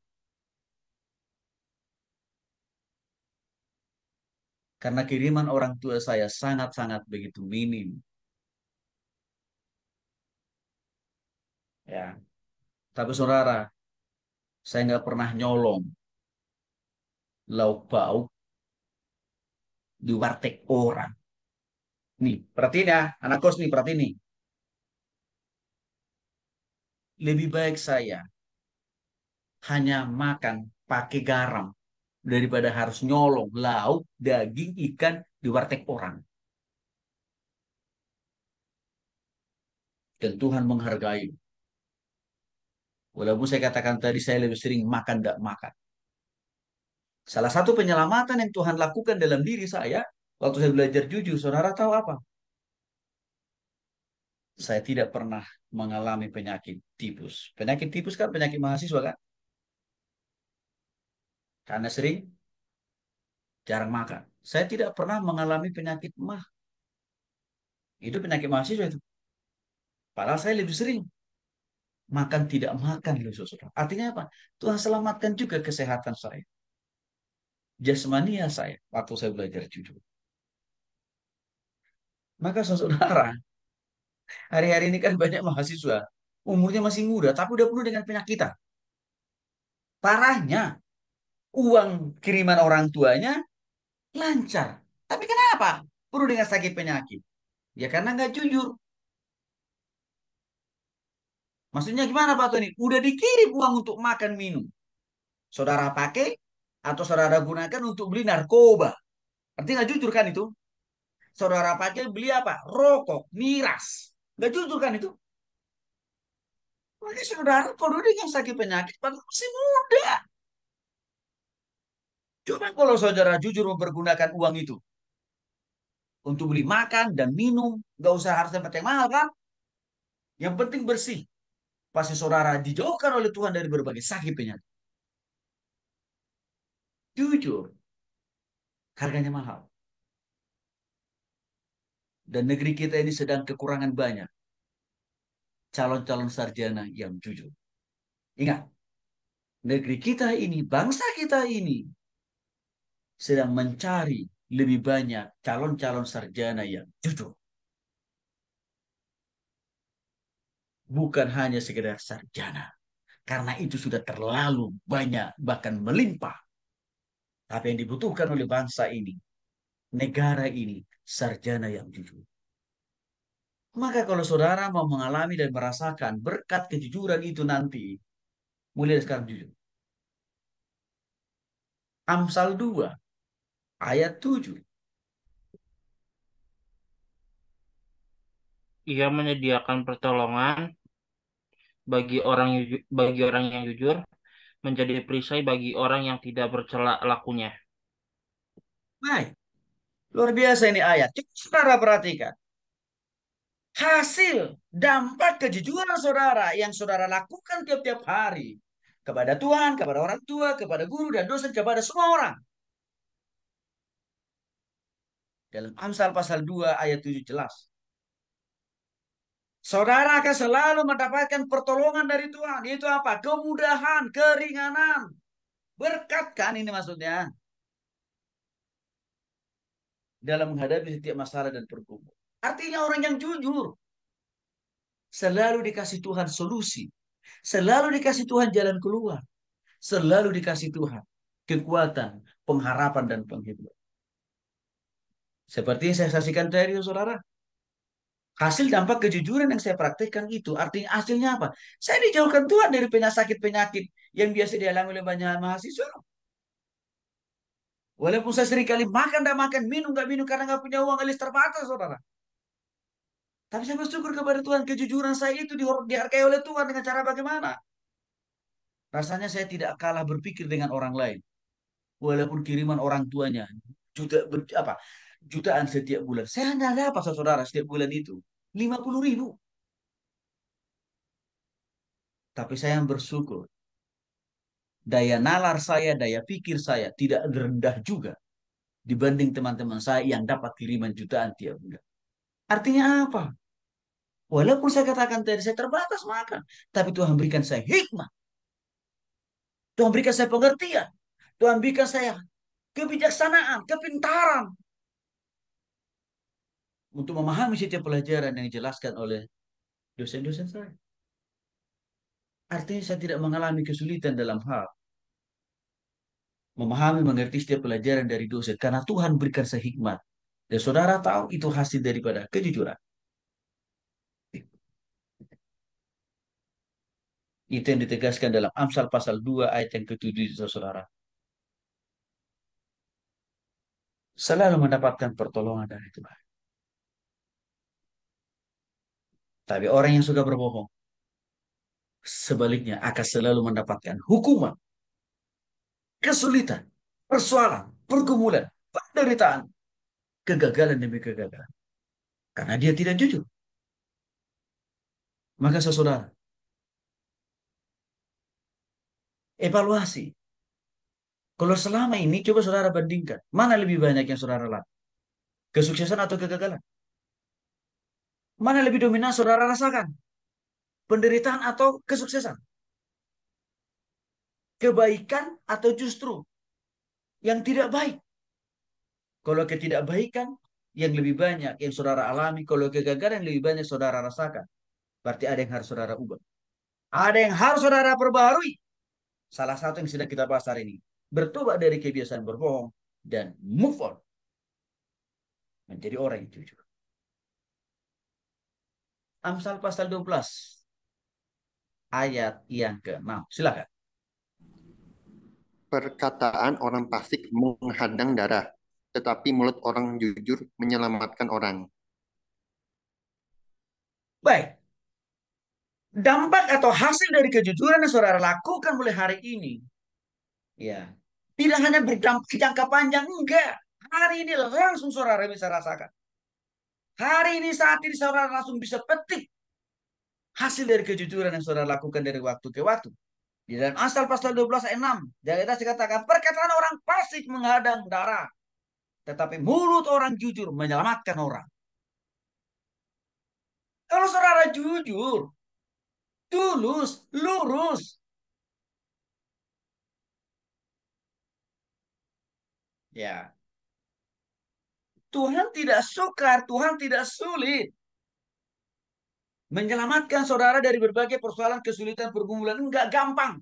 Karena kiriman orang tua saya sangat-sangat begitu minim. Ya. Tapi saudara, saya nggak pernah nyolong lauk pauk di warteg orang. Nih, berarti ya, anak kos nih, berarti nih. Lebih baik saya hanya makan pakai garam daripada harus nyolong lauk, daging, ikan di warteg orang. Dan Tuhan menghargai. Walaupun saya katakan tadi saya lebih sering makan tidak makan. Salah satu penyelamatan yang Tuhan lakukan dalam diri saya, waktu saya belajar jujur, saudara tahu apa? Saya tidak pernah mengalami penyakit tipus. Penyakit tipus kan penyakit mahasiswa kan? Karena sering jarang makan. Saya tidak pernah mengalami penyakit mah. Itu penyakit mahasiswa itu. Padahal saya lebih sering makan tidak makan loh saudara. Artinya apa? Tuhan selamatkan juga kesehatan saya jasmania saya waktu saya belajar judo. Maka saudara, hari-hari ini kan banyak mahasiswa umurnya masih muda tapi udah penuh dengan penyakitan. Parahnya, uang kiriman orang tuanya lancar. Tapi kenapa? Perlu dengan sakit penyakit. Ya karena nggak jujur. Maksudnya gimana Pak Tony? Udah dikirim uang untuk makan minum. Saudara pakai, atau saudara gunakan untuk beli narkoba. Artinya nggak jujur kan itu? Saudara pakai beli apa? Rokok, miras. Nggak jujur kan itu? Makanya saudara kalau dia yang sakit penyakit padahal masih muda. Cuma kalau saudara jujur mempergunakan uang itu untuk beli makan dan minum, nggak usah harus tempat yang mahal kan? Yang penting bersih. Pasti saudara dijauhkan oleh Tuhan dari berbagai sakit penyakit jujur, harganya mahal. Dan negeri kita ini sedang kekurangan banyak calon-calon sarjana yang jujur. Ingat, negeri kita ini, bangsa kita ini sedang mencari lebih banyak calon-calon sarjana yang jujur. Bukan hanya sekedar sarjana, karena itu sudah terlalu banyak bahkan melimpah apa yang dibutuhkan oleh bangsa ini, negara ini, sarjana yang jujur. Maka kalau saudara mau mengalami dan merasakan berkat kejujuran itu nanti, mulai sekarang jujur. Amsal 2 ayat 7. Ia menyediakan pertolongan bagi orang bagi orang yang jujur menjadi perisai bagi orang yang tidak bercela lakunya. Baik. Luar biasa ini ayat. Coba saudara perhatikan. Hasil dampak kejujuran saudara yang saudara lakukan tiap-tiap hari. Kepada Tuhan, kepada orang tua, kepada guru, dan dosen, kepada semua orang. Dalam Amsal pasal 2 ayat 7 jelas. Saudara akan selalu mendapatkan pertolongan dari Tuhan. Itu apa? Kemudahan, keringanan. Berkat kan ini maksudnya. Dalam menghadapi setiap masalah dan pergumulan. Artinya orang yang jujur. Selalu dikasih Tuhan solusi. Selalu dikasih Tuhan jalan keluar. Selalu dikasih Tuhan kekuatan, pengharapan, dan penghiburan. Seperti yang saya saksikan tadi, saudara. Hasil dampak kejujuran yang saya praktekkan itu artinya hasilnya apa? Saya dijauhkan Tuhan dari penyakit-penyakit yang biasa dialami oleh banyak mahasiswa. Walaupun saya seringkali makan dan makan, minum nggak minum karena nggak punya uang alis terbatas, saudara. Tapi saya bersyukur kepada Tuhan, kejujuran saya itu dihargai oleh Tuhan dengan cara bagaimana? Rasanya saya tidak kalah berpikir dengan orang lain. Walaupun kiriman orang tuanya juga apa jutaan setiap bulan. Saya anda apa saudara setiap bulan itu. 50 ribu. Tapi saya yang bersyukur. Daya nalar saya, daya pikir saya tidak rendah juga. Dibanding teman-teman saya yang dapat kiriman jutaan tiap bulan. Artinya apa? Walaupun saya katakan tadi saya terbatas makan. Tapi Tuhan berikan saya hikmah. Tuhan berikan saya pengertian. Tuhan berikan saya kebijaksanaan, kepintaran, untuk memahami setiap pelajaran yang dijelaskan oleh dosen-dosen saya. Artinya saya tidak mengalami kesulitan dalam hal memahami, mengerti setiap pelajaran dari dosen. Karena Tuhan berikan saya hikmat. Dan saudara tahu itu hasil daripada kejujuran. Itu yang ditegaskan dalam Amsal pasal 2 ayat yang ke-7 saudara. Selalu mendapatkan pertolongan dari Tuhan. Tapi orang yang suka berbohong, sebaliknya akan selalu mendapatkan hukuman, kesulitan, persoalan, pergumulan, penderitaan, kegagalan demi kegagalan. Karena dia tidak jujur. Maka saudara, evaluasi. Kalau selama ini coba saudara bandingkan, mana lebih banyak yang saudara lakukan, Kesuksesan atau kegagalan? Mana lebih dominan saudara rasakan? Penderitaan atau kesuksesan? Kebaikan atau justru yang tidak baik? Kalau ketidakbaikan, yang lebih banyak yang saudara alami. Kalau kegagalan yang lebih banyak saudara rasakan. Berarti ada yang harus saudara ubah. Ada yang harus saudara perbarui. Salah satu yang sudah kita bahas hari ini. Bertobat dari kebiasaan berbohong dan move on. Menjadi orang yang jujur. Amsal pasal 12 ayat yang ke-6. Silakan. Perkataan orang pasti menghadang darah, tetapi mulut orang jujur menyelamatkan orang. Baik. Dampak atau hasil dari kejujuran yang saudara lakukan mulai hari ini. Ya. Tidak hanya berdampak jangka panjang, enggak. Hari ini langsung saudara bisa rasakan. Hari ini saat ini saudara langsung bisa petik hasil dari kejujuran yang saudara lakukan dari waktu ke waktu. Di dalam Asal pasal 12 ayat 6, dari atas dikatakan perkataan orang fasik menghadang darah, tetapi mulut orang jujur menyelamatkan orang. Kalau saudara jujur, tulus, lurus, ya Tuhan tidak sukar, Tuhan tidak sulit. Menyelamatkan saudara dari berbagai persoalan, kesulitan, pergumulan enggak gampang.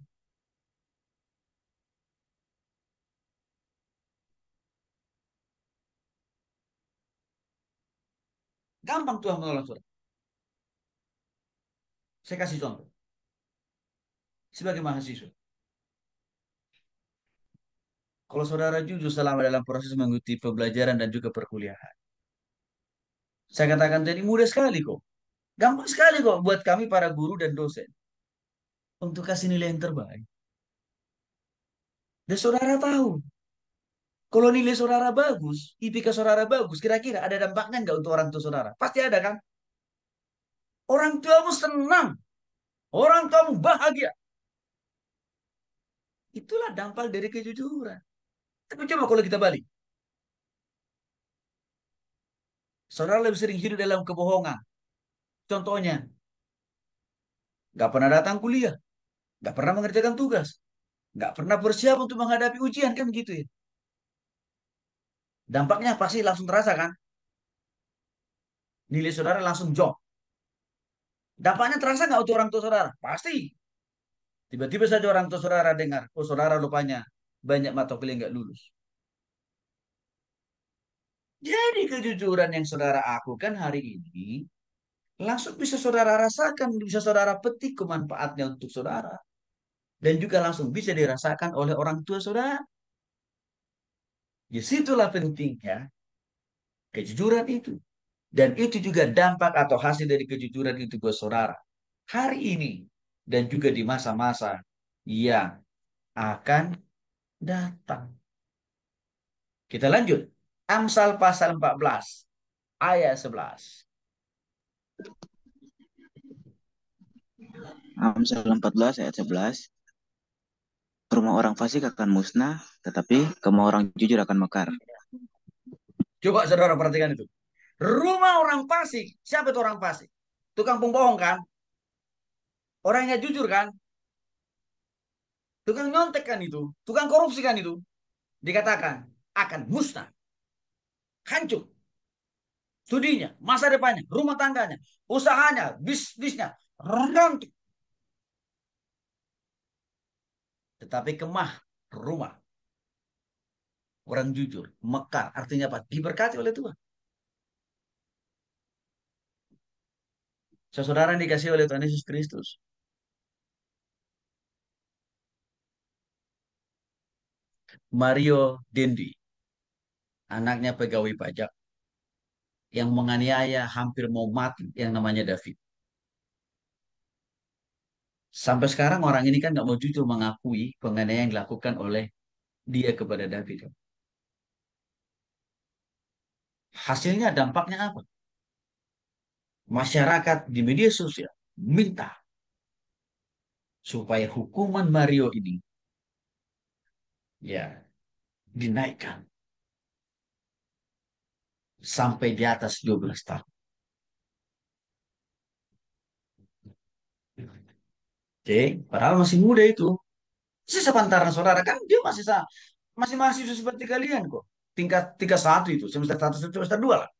Gampang Tuhan menolong saudara. Saya kasih contoh. Sebagai mahasiswa kalau saudara jujur selama dalam proses mengikuti pembelajaran dan juga perkuliahan. Saya katakan tadi mudah sekali kok. Gampang sekali kok buat kami para guru dan dosen. Untuk kasih nilai yang terbaik. Dan saudara tahu. Kalau nilai saudara bagus, IPK saudara bagus, kira-kira ada dampaknya nggak untuk orang tua saudara? Pasti ada kan? Orang tuamu senang. Orang tuamu bahagia. Itulah dampak dari kejujuran. Tapi coba kalau kita balik. Saudara lebih sering hidup dalam kebohongan. Contohnya, gak pernah datang kuliah, gak pernah mengerjakan tugas, gak pernah bersiap untuk menghadapi ujian kan gitu ya. Dampaknya pasti langsung terasa kan? Nilai saudara langsung jok. Dampaknya terasa nggak untuk orang tua saudara? Pasti. Tiba-tiba saja orang tua saudara dengar, oh saudara lupanya banyak mata kuliah nggak lulus. Jadi kejujuran yang saudara kan hari ini langsung bisa saudara rasakan, bisa saudara petik kemanfaatnya untuk saudara. Dan juga langsung bisa dirasakan oleh orang tua saudara. Disitulah ya, pentingnya kejujuran itu. Dan itu juga dampak atau hasil dari kejujuran itu buat saudara. Hari ini dan juga di masa-masa yang akan datang. Kita lanjut. Amsal pasal 14 ayat 11. Amsal 14 ayat 11. Rumah orang fasik akan musnah, tetapi rumah orang jujur akan mekar. Coba saudara perhatikan itu. Rumah orang fasik, siapa itu orang fasik? Tukang pembohong kan? Orangnya jujur kan? tukang nyontek kan itu, tukang korupsi kan itu, dikatakan akan musnah. Hancur. Studinya, masa depannya, rumah tangganya, usahanya, bisnisnya, runtuh. Tetapi kemah rumah. Orang jujur, mekar, artinya apa? Diberkati oleh Tuhan. Saudara yang dikasih oleh Tuhan Yesus Kristus. Mario Dendi, anaknya pegawai pajak, yang menganiaya hampir mau mati yang namanya David. Sampai sekarang orang ini kan nggak mau jujur mengakui penganiayaan yang dilakukan oleh dia kepada David. Hasilnya dampaknya apa? Masyarakat di media sosial minta supaya hukuman Mario ini ya dinaikkan sampai di atas 12 tahun. Oke, okay. padahal masih muda itu. Sisa pantaran saudara kan dia masih masih masih seperti kalian kok. Tingkat tingkat satu itu, semester satu semester dua lah.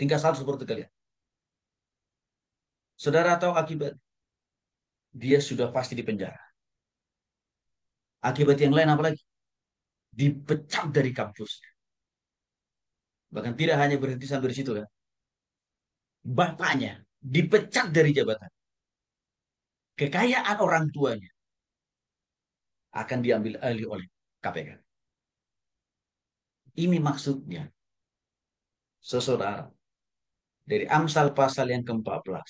tingkat satu seperti kalian. Saudara tahu akibat dia sudah pasti di penjara. Akibat yang lain apalagi? Dipecat dari kampus Bahkan tidak hanya berhenti sampai di situ kan. Bapaknya dipecat dari jabatan. Kekayaan orang tuanya akan diambil alih oleh KPK. Ini maksudnya. seseorang dari Amsal pasal yang ke-14.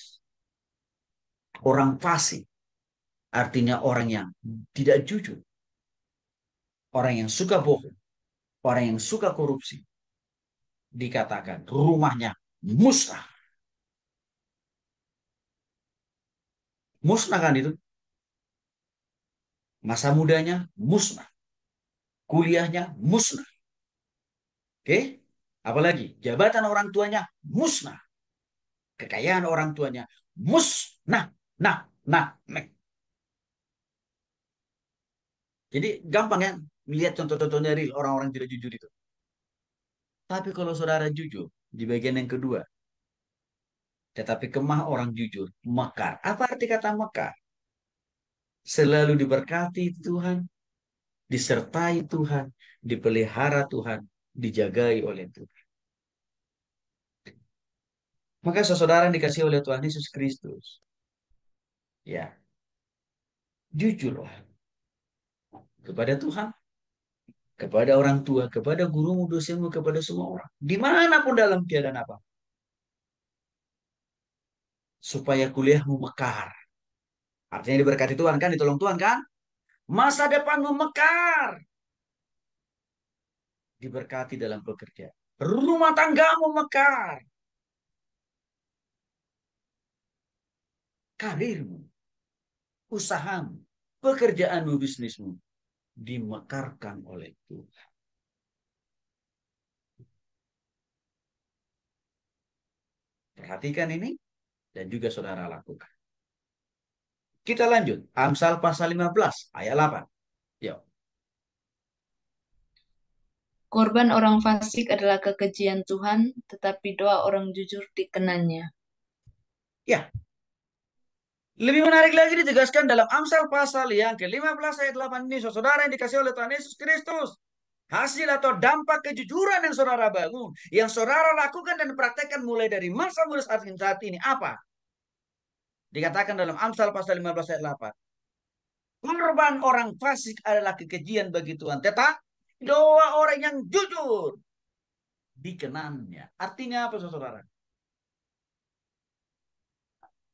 Orang fasik artinya orang yang tidak jujur, orang yang suka bohong, orang yang suka korupsi, dikatakan rumahnya musnah. Musnah kan itu? Masa mudanya musnah. Kuliahnya musnah. Oke? Apalagi jabatan orang tuanya musnah. Kekayaan orang tuanya musnah. Nah, nah, nah. nah. Jadi gampang ya melihat contoh-contohnya real orang-orang tidak jujur itu. Tapi kalau saudara jujur di bagian yang kedua, tetapi ya, kemah orang jujur, mekar. Apa arti kata mekar? Selalu diberkati Tuhan, disertai Tuhan, dipelihara Tuhan, dijagai oleh Tuhan. Maka saudara yang dikasih oleh Tuhan Yesus Kristus, ya, jujurlah kepada Tuhan kepada orang tua, kepada gurumu, dosenmu, kepada semua orang. Dimanapun dalam keadaan apa. Supaya kuliahmu mekar. Artinya diberkati Tuhan kan, ditolong Tuhan kan. Masa depanmu mekar. Diberkati dalam bekerja, Rumah tanggamu mekar. Karirmu, usahamu, pekerjaanmu, bisnismu dimekarkan oleh Tuhan. Perhatikan ini dan juga saudara lakukan. Kita lanjut. Amsal pasal 15 ayat 8. Yuk. Korban orang fasik adalah kekejian Tuhan, tetapi doa orang jujur dikenannya. Ya, lebih menarik lagi ditegaskan dalam Amsal pasal yang ke-15 ayat 8 ini, saudara yang dikasih oleh Tuhan Yesus Kristus. Hasil atau dampak kejujuran yang saudara bangun, yang saudara lakukan dan praktekkan mulai dari masa muda saat ini, apa? Dikatakan dalam Amsal pasal 15 ayat 8. pengorban orang fasik adalah kekejian bagi Tuhan. Tetapi doa orang yang jujur dikenannya. Artinya apa saudara?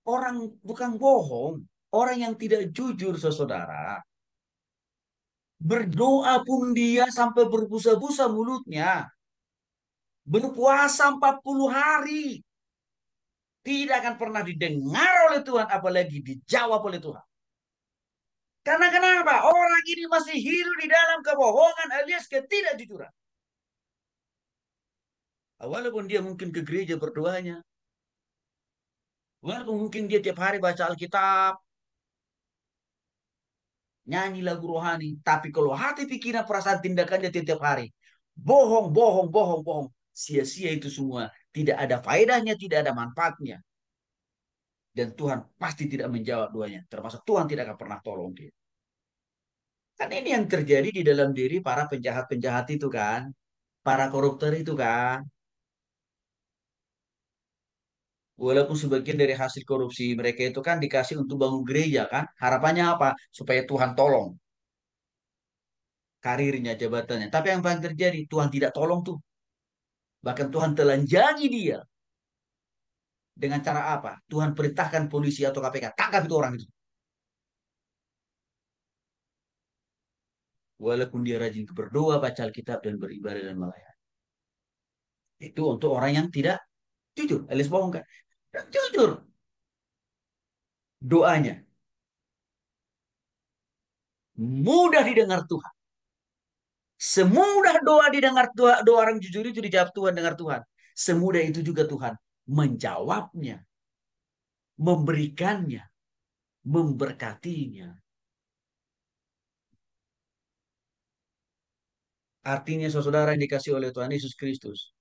orang bukan bohong, orang yang tidak jujur saudara, berdoa pun dia sampai berbusa-busa mulutnya. Berpuasa 40 hari. Tidak akan pernah didengar oleh Tuhan, apalagi dijawab oleh Tuhan. Karena kenapa? Orang ini masih hidup di dalam kebohongan alias ketidakjujuran. Walaupun dia mungkin ke gereja berdoanya, Walaupun mungkin dia tiap hari baca Alkitab, nyanyi lagu rohani, tapi kalau hati pikiran perasaan tindakan dia tiap hari, bohong, bohong, bohong, bohong, sia-sia itu semua, tidak ada faedahnya, tidak ada manfaatnya. Dan Tuhan pasti tidak menjawab duanya, termasuk Tuhan tidak akan pernah tolong dia. Kan ini yang terjadi di dalam diri para penjahat-penjahat itu kan, para koruptor itu kan walaupun sebagian dari hasil korupsi mereka itu kan dikasih untuk bangun gereja kan harapannya apa supaya Tuhan tolong karirnya jabatannya tapi yang paling terjadi Tuhan tidak tolong tuh bahkan Tuhan telanjangi dia dengan cara apa Tuhan perintahkan polisi atau KPK tangkap itu orang itu walaupun dia rajin berdoa baca Alkitab dan beribadah dan melayani itu untuk orang yang tidak jujur Alis bohong kan yang jujur. Doanya. Mudah didengar Tuhan. Semudah doa didengar Tuhan, doa orang jujur itu dijawab Tuhan, dengar Tuhan. Semudah itu juga Tuhan menjawabnya, memberikannya, memberkatinya. Artinya saudara yang dikasih oleh Tuhan Yesus Kristus,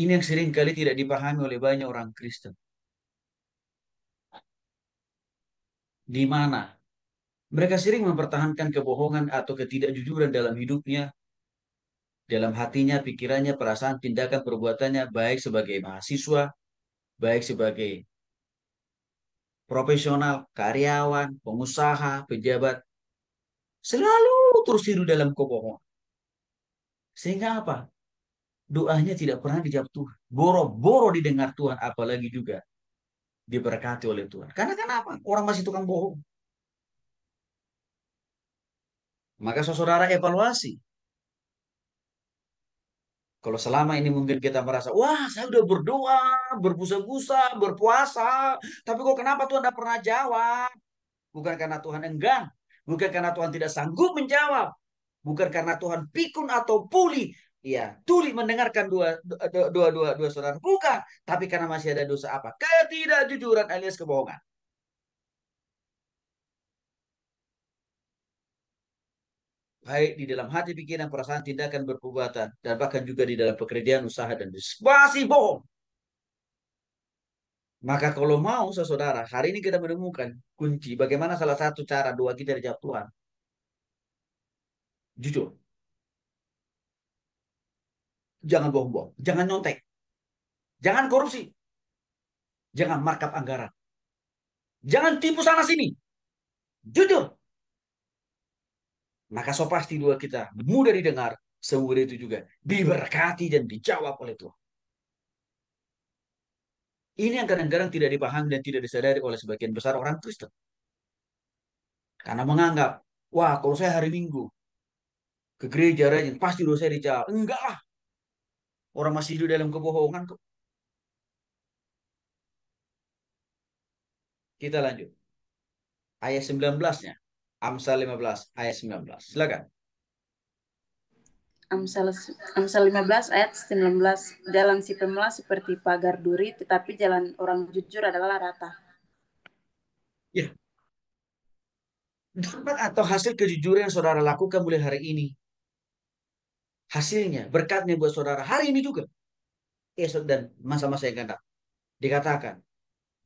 ini yang sering kali tidak dipahami oleh banyak orang Kristen. Di mana? Mereka sering mempertahankan kebohongan atau ketidakjujuran dalam hidupnya, dalam hatinya, pikirannya, perasaan, tindakan, perbuatannya, baik sebagai mahasiswa, baik sebagai profesional, karyawan, pengusaha, pejabat, selalu terus hidup dalam kebohongan. Sehingga apa? doanya tidak pernah dijawab Tuhan. Boro-boro didengar Tuhan, apalagi juga diberkati oleh Tuhan. Karena kenapa? Orang masih tukang bohong. Maka saudara evaluasi. Kalau selama ini mungkin kita merasa, wah saya udah berdoa, berbusa-busa, berpuasa. Tapi kok kenapa Tuhan tidak pernah jawab? Bukan karena Tuhan enggan. Bukan karena Tuhan tidak sanggup menjawab. Bukan karena Tuhan pikun atau pulih. Iya, tuli mendengarkan dua dua dua dua, dua saudara bukan tapi karena masih ada dosa apa ketidakjujuran alias kebohongan baik di dalam hati pikiran perasaan tindakan berperbuatan dan bahkan juga di dalam pekerjaan usaha dan masih bohong maka kalau mau saudara, hari ini kita menemukan kunci bagaimana salah satu cara doa kita dijawab Tuhan. Jujur jangan bohong-bohong, jangan nyontek, jangan korupsi, jangan markup anggaran, jangan tipu sana sini, jujur. Maka so pasti dua kita mudah didengar, semudah itu juga diberkati dan dijawab oleh Tuhan. Ini yang kadang-kadang tidak dipahami dan tidak disadari oleh sebagian besar orang Kristen. Karena menganggap, wah kalau saya hari Minggu ke gereja rajin, pasti dosa saya dijawab. Enggak lah, Orang masih hidup dalam kebohongan kok. Kita lanjut. Ayat 19-nya. Amsal 15 ayat 19. Silakan. Amsal, Amsal 15 ayat 19. Jalan si pemula seperti pagar duri, tetapi jalan orang jujur adalah rata. Ya. Dapat atau hasil kejujuran yang saudara lakukan mulai hari ini hasilnya, berkatnya buat saudara hari ini juga. Esok dan masa-masa yang akan datang. Dikatakan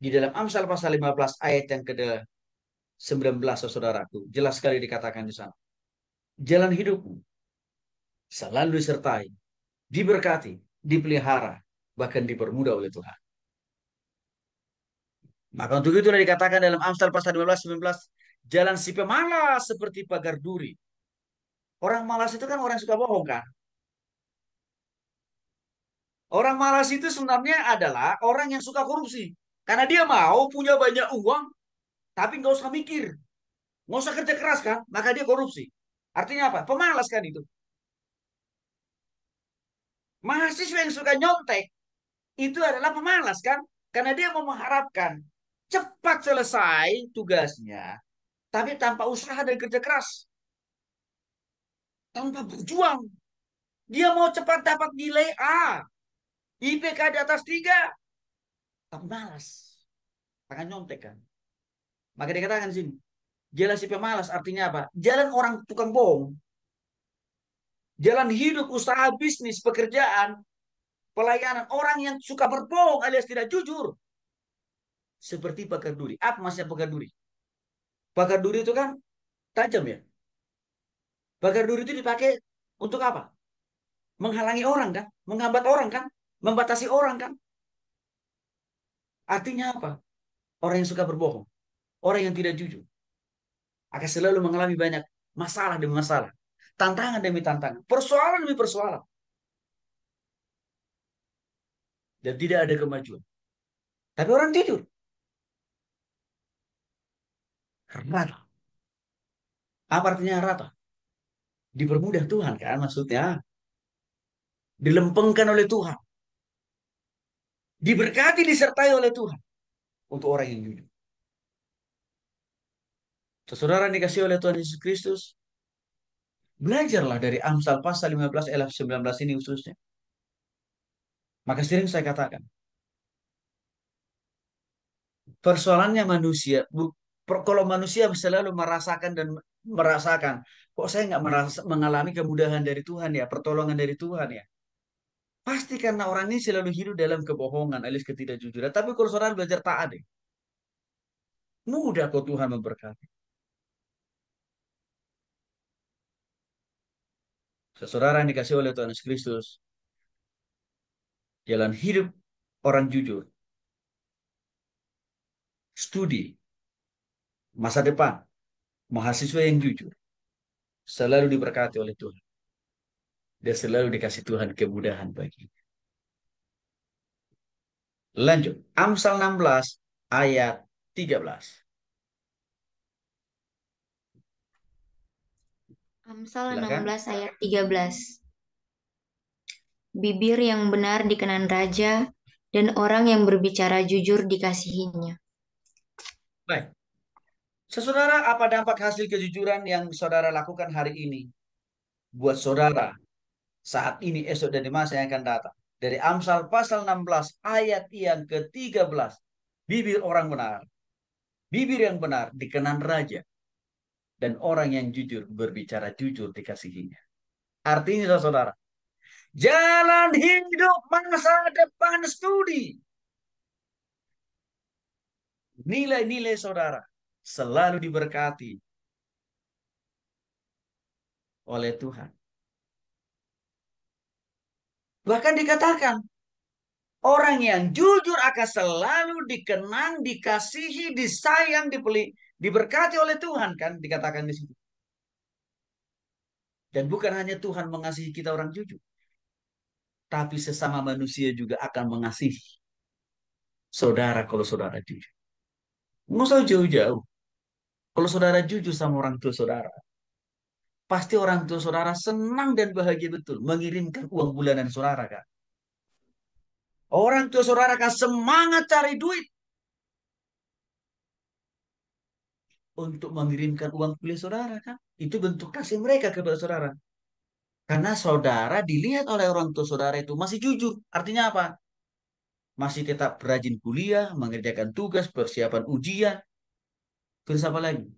di dalam Amsal pasal 15 ayat yang ke-19 saudaraku. Jelas sekali dikatakan di sana. Jalan hidupmu selalu disertai, diberkati, dipelihara, bahkan dipermudah oleh Tuhan. Maka untuk itu dikatakan dalam Amsal pasal 15 19 jalan si pemalas seperti pagar duri Orang malas itu kan orang yang suka bohong kan? Orang malas itu sebenarnya adalah orang yang suka korupsi. Karena dia mau punya banyak uang, tapi nggak usah mikir. Nggak usah kerja keras kan? Maka dia korupsi. Artinya apa? Pemalas kan itu. Mahasiswa yang suka nyontek, itu adalah pemalas kan? Karena dia mau mengharapkan cepat selesai tugasnya, tapi tanpa usaha dan kerja keras tanpa berjuang. Dia mau cepat dapat nilai A. IPK di atas tiga, Tapi malas. akan nyontek kan. Maka dikatakan di sini. Jalan si pemalas artinya apa? Jalan orang tukang bohong. Jalan hidup, usaha bisnis, pekerjaan, pelayanan. Orang yang suka berbohong alias tidak jujur. Seperti pakar duri. Apa maksudnya pakar duri? Pakar duri itu kan tajam ya. Pagar duri itu dipakai untuk apa? Menghalangi orang kan? Menghambat orang kan? Membatasi orang kan? Artinya apa? Orang yang suka berbohong. Orang yang tidak jujur. Akan selalu mengalami banyak masalah demi masalah. Tantangan demi tantangan. Persoalan demi persoalan. Dan tidak ada kemajuan. Tapi orang jujur. Rata. Apa artinya rata? dipermudah Tuhan kan maksudnya. Dilempengkan oleh Tuhan. Diberkati disertai oleh Tuhan untuk orang yang jujur. Saudara dikasih oleh Tuhan Yesus Kristus, belajarlah dari Amsal pasal 15 ayat 19 ini khususnya. Maka sering saya katakan, persoalannya manusia, kalau manusia selalu merasakan dan merasakan kok saya nggak merasa mengalami kemudahan dari Tuhan ya, pertolongan dari Tuhan ya. Pasti karena orang ini selalu hidup dalam kebohongan alias ketidakjujuran. Tapi kalau saudara belajar taat deh. Mudah kok Tuhan memberkati. Saudara yang dikasih oleh Tuhan Yesus Kristus. Jalan hidup orang jujur. Studi. Masa depan. Mahasiswa yang jujur selalu diberkati oleh Tuhan. Dia selalu dikasih Tuhan kemudahan baginya. Lanjut, Amsal 16 ayat 13. Amsal 16 ayat 13. Bibir yang benar dikenan raja dan orang yang berbicara jujur dikasihinya. Baik. Saudara, apa dampak hasil kejujuran yang saudara lakukan hari ini buat saudara saat ini, esok, dan di masa yang akan datang? Dari Amsal pasal 16 ayat yang ke-13. Bibir orang benar. Bibir yang benar dikenan raja. Dan orang yang jujur berbicara jujur dikasihinya. Artinya saudara, jalan hidup masa depan studi. Nilai-nilai saudara selalu diberkati oleh Tuhan. Bahkan dikatakan, orang yang jujur akan selalu dikenang, dikasihi, disayang, dipeli, diberkati oleh Tuhan. Kan dikatakan di situ. Dan bukan hanya Tuhan mengasihi kita orang jujur. Tapi sesama manusia juga akan mengasihi. Saudara kalau saudara jujur. Nggak usah jauh-jauh. Kalau saudara jujur sama orang tua saudara, pasti orang tua saudara senang dan bahagia betul mengirimkan uang bulanan saudara Kak. Orang tua saudara akan semangat cari duit untuk mengirimkan uang kuliah saudara Kak. Itu bentuk kasih mereka kepada saudara. Karena saudara dilihat oleh orang tua saudara itu masih jujur. Artinya apa? Masih tetap rajin kuliah, mengerjakan tugas, persiapan ujian, Terus apa lagi?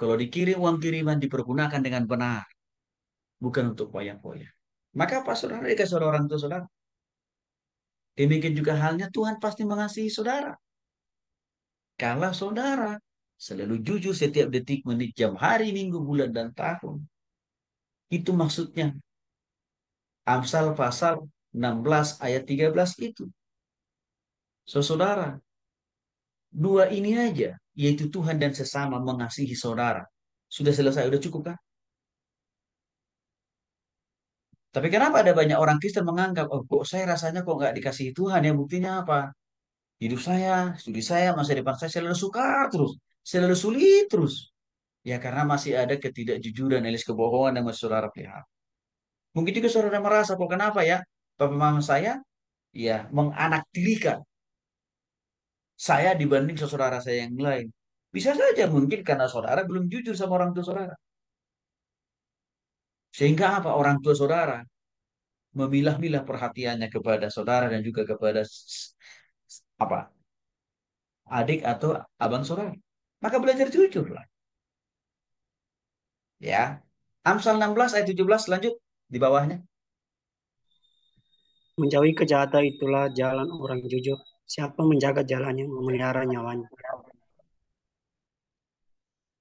Kalau dikirim uang kiriman dipergunakan dengan benar. Bukan untuk poya-poya. Maka apa saudara dikasih oleh orang tua saudara? Demikian juga halnya Tuhan pasti mengasihi saudara. Kalau saudara selalu jujur setiap detik, menit, jam, hari, minggu, bulan, dan tahun. Itu maksudnya. Amsal pasal 16 ayat 13 itu. So, saudara, Dua ini aja, yaitu Tuhan dan sesama mengasihi saudara. Sudah selesai, sudah cukup kan? Tapi kenapa ada banyak orang Kristen menganggap, oh kok saya rasanya kok nggak dikasihi Tuhan ya, buktinya apa? Hidup saya, studi saya, masa depan saya selalu sukar terus, selalu sulit terus. Ya karena masih ada ketidakjujuran alias kebohongan yang saudara pelihara. Mungkin juga saudara merasa, kok kenapa ya? Bapak mama saya ya menanaktirikan saya dibanding saudara saya yang lain. Bisa saja mungkin karena saudara belum jujur sama orang tua saudara. Sehingga apa orang tua saudara memilah-milah perhatiannya kepada saudara dan juga kepada apa adik atau abang saudara. Maka belajar jujurlah. Ya. Amsal 16 ayat 17 lanjut di bawahnya. Menjauhi kejahatan itulah jalan orang jujur Siapa menjaga jalannya, memelihara nyawanya.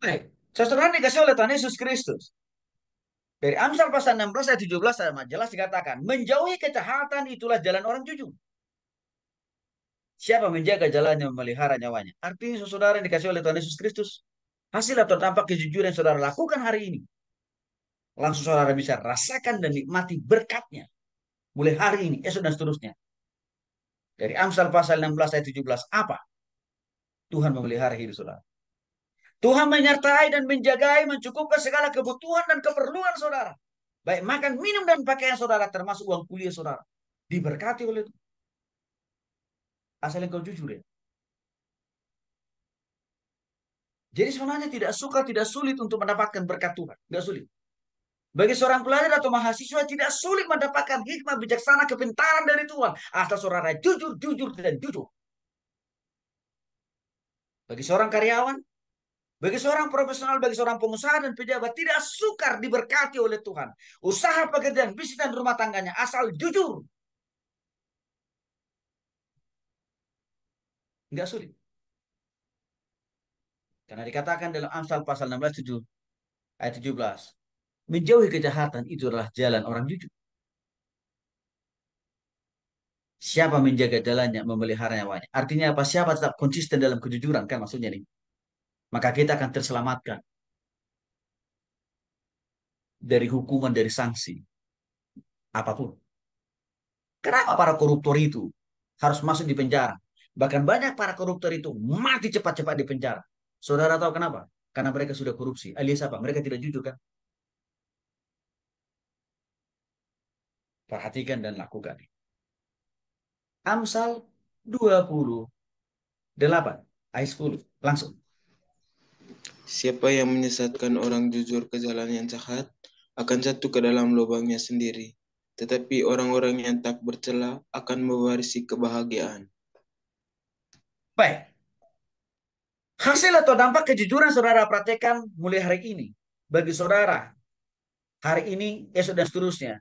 Baik, saudara dikasih oleh Tuhan Yesus Kristus. Dari Amsal pasal 16 ayat 17 sama jelas dikatakan, menjauhi kejahatan itulah jalan orang jujur. Siapa menjaga jalannya memelihara nyawanya? Artinya saudara dikasih oleh Tuhan Yesus Kristus, hasil atau tampak kejujuran saudara lakukan hari ini, langsung saudara bisa rasakan dan nikmati berkatnya. Mulai hari ini, esok dan seterusnya. Dari Amsal pasal 16 ayat 17 apa? Tuhan memelihara hidup saudara. Tuhan menyertai dan menjagai, mencukupkan segala kebutuhan dan keperluan saudara. Baik makan, minum, dan pakaian saudara, termasuk uang kuliah saudara. Diberkati oleh Tuhan. Asal engkau jujur ya. Jadi sebenarnya tidak suka, tidak sulit untuk mendapatkan berkat Tuhan. Tidak sulit. Bagi seorang pelajar atau mahasiswa tidak sulit mendapatkan hikmah bijaksana kepintaran dari Tuhan. Asal saudara jujur, jujur, dan jujur. Bagi seorang karyawan, bagi seorang profesional, bagi seorang pengusaha dan pejabat tidak sukar diberkati oleh Tuhan. Usaha pekerjaan, bisnis dan rumah tangganya asal jujur. Enggak sulit. Karena dikatakan dalam Amsal pasal 16 7 ayat 17 menjauhi kejahatan itu adalah jalan orang jujur. Siapa menjaga jalannya, memelihara nyawanya. Artinya apa? Siapa tetap konsisten dalam kejujuran kan maksudnya nih. Maka kita akan terselamatkan dari hukuman, dari sanksi. Apapun. Kenapa para koruptor itu harus masuk di penjara? Bahkan banyak para koruptor itu mati cepat-cepat di penjara. Saudara tahu kenapa? Karena mereka sudah korupsi. Alias apa? Mereka tidak jujur kan? Perhatikan dan lakukan. Amsal 28 ayat 10. Langsung. Siapa yang menyesatkan orang jujur ke jalan yang jahat akan jatuh ke dalam lubangnya sendiri. Tetapi orang-orang yang tak bercela akan mewarisi kebahagiaan. Baik. Hasil atau dampak kejujuran saudara praktekan mulai hari ini. Bagi saudara, hari ini, esok ya dan seterusnya.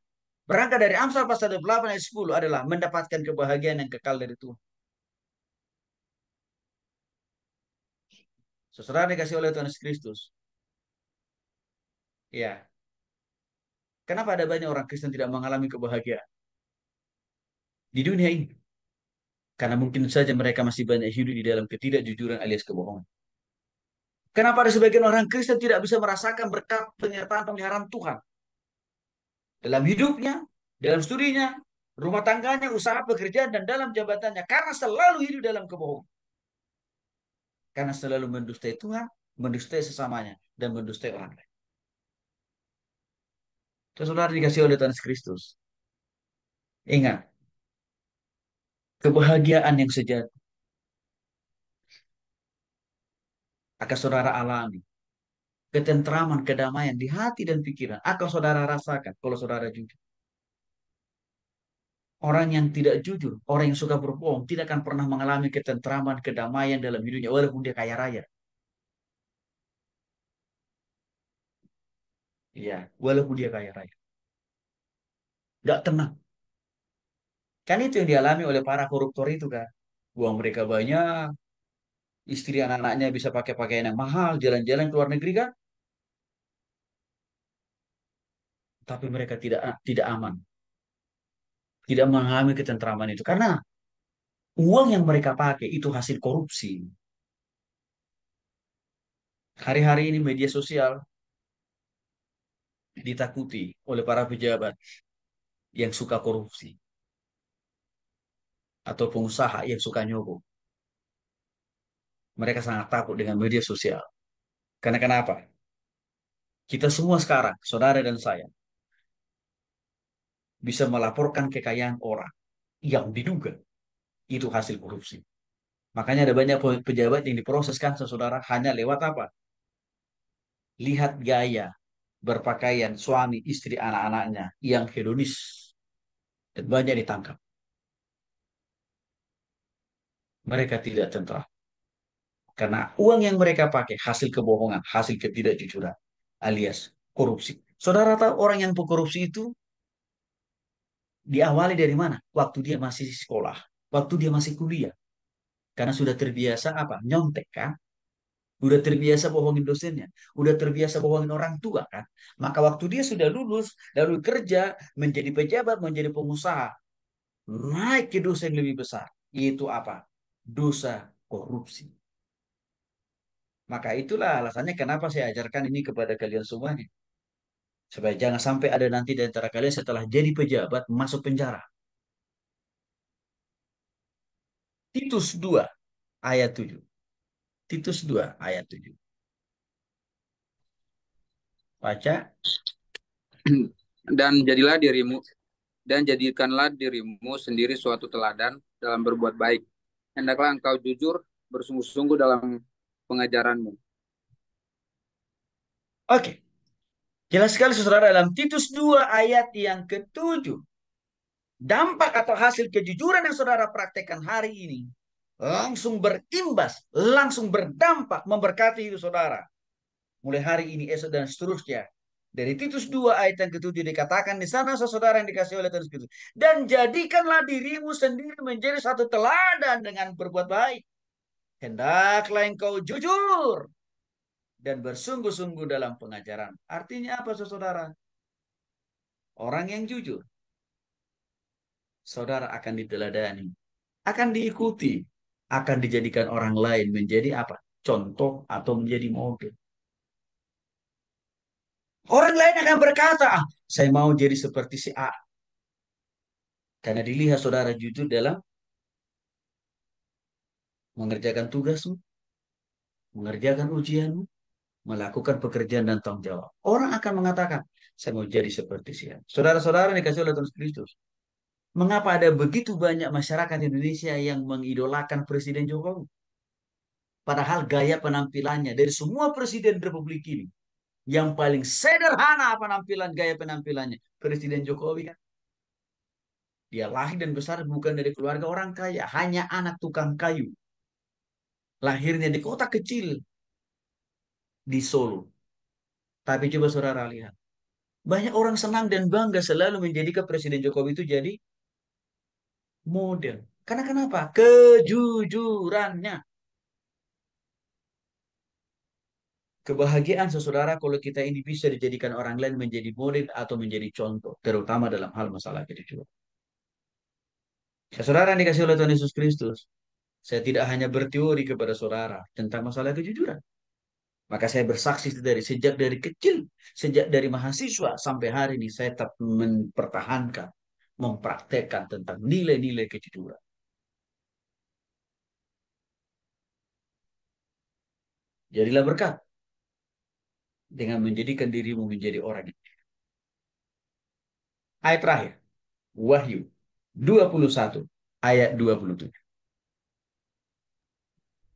Berangkat dari Amsal pasal 28 ayat 10 adalah mendapatkan kebahagiaan yang kekal dari Tuhan. Sesudah dikasih oleh Tuhan Yesus Kristus. Ya. Kenapa ada banyak orang Kristen tidak mengalami kebahagiaan? Di dunia ini. Karena mungkin saja mereka masih banyak hidup di dalam ketidakjujuran alias kebohongan. Kenapa ada sebagian orang Kristen tidak bisa merasakan berkat penyertaan pemeliharaan Tuhan? Dalam hidupnya, dalam studinya, rumah tangganya, usaha pekerjaan, dan dalam jabatannya. Karena selalu hidup dalam kebohongan. Karena selalu mendustai Tuhan, mendustai sesamanya, dan mendustai orang lain. Saudara dikasih oleh Tuhan Kristus. Ingat, kebahagiaan yang sejati akan saudara alami ketentraman, kedamaian di hati dan pikiran akan saudara rasakan kalau saudara jujur. Orang yang tidak jujur, orang yang suka berbohong, tidak akan pernah mengalami ketentraman, kedamaian dalam hidupnya, walaupun dia kaya raya. Iya, walaupun dia kaya raya. Gak tenang. Kan itu yang dialami oleh para koruptor itu kan. Uang mereka banyak, istri anak-anaknya bisa pakai pakaian yang mahal, jalan-jalan ke luar negeri kan. tapi mereka tidak tidak aman. Tidak mengalami ketentraman itu karena uang yang mereka pakai itu hasil korupsi. Hari-hari ini media sosial ditakuti oleh para pejabat yang suka korupsi atau pengusaha yang suka nyogok. Mereka sangat takut dengan media sosial. Karena kenapa? Kita semua sekarang, saudara dan saya, bisa melaporkan kekayaan orang yang diduga itu hasil korupsi. Makanya ada banyak pejabat yang diproseskan saudara hanya lewat apa? Lihat gaya berpakaian suami, istri, anak-anaknya yang hedonis dan banyak ditangkap. Mereka tidak tentram. Karena uang yang mereka pakai hasil kebohongan, hasil ketidakjujuran alias korupsi. Saudara tahu orang yang pekorupsi itu diawali dari mana? Waktu dia ya. masih sekolah, waktu dia masih kuliah. Karena sudah terbiasa apa? Nyontek kan? Udah terbiasa bohongin dosennya, udah terbiasa bohongin orang tua kan? Maka waktu dia sudah lulus, lalu kerja, menjadi pejabat, menjadi pengusaha, naik ke dosa yang lebih besar, Itu apa? Dosa korupsi. Maka itulah alasannya kenapa saya ajarkan ini kepada kalian semuanya. Supaya jangan sampai ada nanti di antara kalian setelah jadi pejabat masuk penjara. Titus 2 ayat 7. Titus 2 ayat 7. Baca. Dan jadilah dirimu dan jadikanlah dirimu sendiri suatu teladan dalam berbuat baik. Hendaklah engkau jujur bersungguh-sungguh dalam pengajaranmu. Oke. Okay. Jelas sekali saudara dalam Titus 2 ayat yang ketujuh. Dampak atau hasil kejujuran yang saudara praktekkan hari ini langsung berimbas, langsung berdampak memberkati hidup saudara. Mulai hari ini, esok dan seterusnya. Dari Titus 2 ayat yang ketujuh dikatakan di sana saudara yang dikasih oleh Tuhan Kristus. Dan jadikanlah dirimu sendiri menjadi satu teladan dengan berbuat baik. Hendaklah engkau jujur dan bersungguh-sungguh dalam pengajaran. Artinya apa saudara? Orang yang jujur. Saudara akan diteladani, akan diikuti, akan dijadikan orang lain menjadi apa? Contoh atau menjadi model. Orang lain akan berkata, ah, saya mau jadi seperti si A. Karena dilihat saudara jujur dalam mengerjakan tugasmu, mengerjakan ujianmu, melakukan pekerjaan dan tanggung jawab. Orang akan mengatakan, saya mau jadi seperti siapa. Saudara-saudara dikasih oleh Tuhan Kristus. Mengapa ada begitu banyak masyarakat Indonesia yang mengidolakan Presiden Jokowi? Padahal gaya penampilannya dari semua presiden Republik ini, yang paling sederhana penampilan gaya penampilannya Presiden Jokowi kan dia lahir dan besar bukan dari keluarga orang kaya hanya anak tukang kayu lahirnya di kota kecil di Solo. Tapi coba saudara lihat. Banyak orang senang dan bangga selalu menjadikan Presiden Jokowi itu jadi model. Karena kenapa? Kejujurannya. Kebahagiaan saudara kalau kita ini bisa dijadikan orang lain menjadi model atau menjadi contoh. Terutama dalam hal masalah kejujuran. Ya, saudara yang dikasih oleh Tuhan Yesus Kristus. Saya tidak hanya berteori kepada saudara tentang masalah kejujuran. Maka saya bersaksi dari sejak dari kecil, sejak dari mahasiswa sampai hari ini saya tetap mempertahankan, mempraktekkan tentang nilai-nilai kejujuran. Jadilah berkat dengan menjadikan dirimu menjadi orang yang Ayat terakhir, Wahyu 21 ayat 27.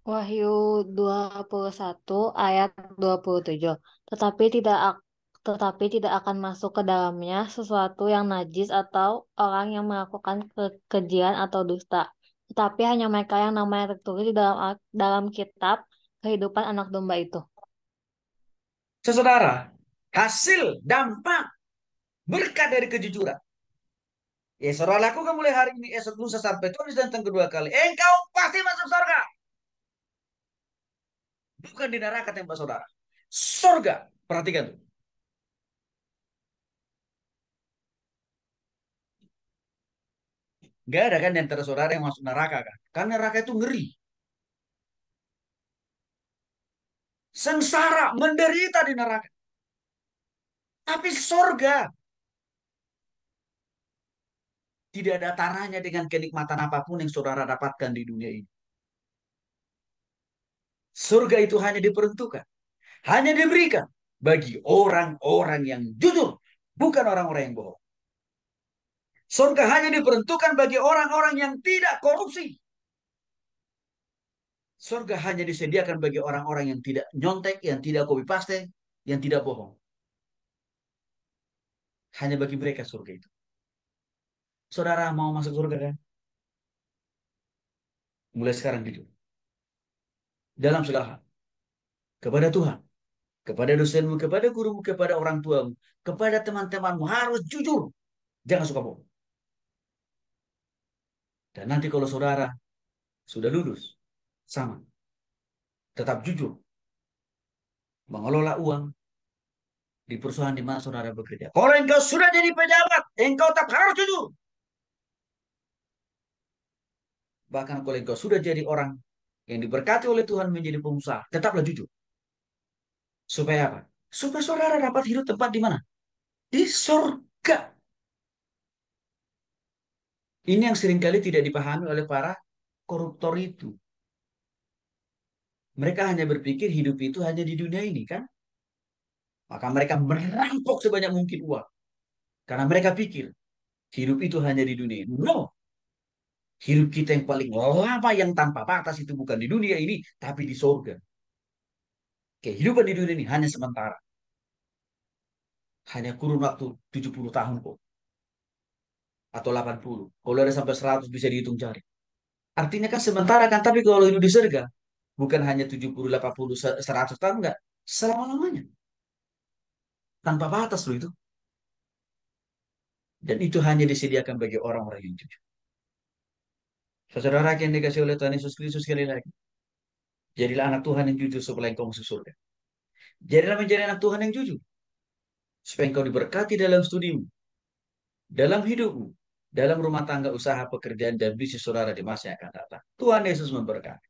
Wahyu 21 ayat 27. Tetapi tidak tetapi tidak akan masuk ke dalamnya sesuatu yang najis atau orang yang melakukan kekejian atau dusta. Tetapi hanya mereka yang namanya tertulis di dalam dalam kitab kehidupan anak domba itu. Saudara, hasil dampak berkat dari kejujuran. Ya, saudara lakukan mulai hari ini esok lusa sampai Tuhan datang kedua kali. Engkau pasti masuk surga. Bukan di neraka tembak saudara. Surga, Perhatikan tuh. Gak ada kan yang tersaudara saudara yang masuk neraka kan? Karena neraka itu ngeri. Sengsara, menderita di neraka. Tapi surga Tidak ada taranya dengan kenikmatan apapun yang saudara dapatkan di dunia ini. Surga itu hanya diperuntukkan. Hanya diberikan bagi orang-orang yang jujur. Bukan orang-orang yang bohong. Surga hanya diperuntukkan bagi orang-orang yang tidak korupsi. Surga hanya disediakan bagi orang-orang yang tidak nyontek, yang tidak kopi paste, yang tidak bohong. Hanya bagi mereka surga itu. Saudara mau masuk surga kan? Mulai sekarang jujur dalam segala hal. Kepada Tuhan, kepada dosenmu, kepada gurumu, kepada orang tuamu, kepada teman-temanmu harus jujur. Jangan suka bohong. Dan nanti kalau saudara sudah lulus, sama. Tetap jujur. Mengelola uang di perusahaan di mana saudara bekerja. Kalau engkau sudah jadi pejabat, engkau tetap harus jujur. Bahkan kalau engkau sudah jadi orang yang diberkati oleh Tuhan menjadi pengusaha, tetaplah jujur. Supaya apa? Supaya saudara dapat hidup tempat di mana? Di surga. Ini yang seringkali tidak dipahami oleh para koruptor itu. Mereka hanya berpikir hidup itu hanya di dunia ini kan? Maka mereka merampok sebanyak mungkin uang. Karena mereka pikir hidup itu hanya di dunia ini. No, Hidup kita yang paling lama yang tanpa batas itu bukan di dunia ini, tapi di sorga. Kehidupan di dunia ini hanya sementara. Hanya kurun waktu 70 tahun kok. Atau 80. Kalau ada sampai 100 bisa dihitung jari. Artinya kan sementara kan, tapi kalau hidup di surga, bukan hanya 70, 80, 100 tahun enggak. Selama-lamanya. Tanpa batas loh itu. Dan itu hanya disediakan bagi orang-orang yang jujur. Saudara yang dikasih oleh Tuhan Yesus Kristus sekali lagi. Jadilah anak Tuhan yang jujur supaya engkau masuk surga. Jadilah menjadi anak Tuhan yang jujur. Supaya engkau diberkati dalam studimu. Dalam hidupmu. Dalam rumah tangga, usaha, pekerjaan, dan bisnis saudara di masa yang akan datang. Tuhan Yesus memberkati.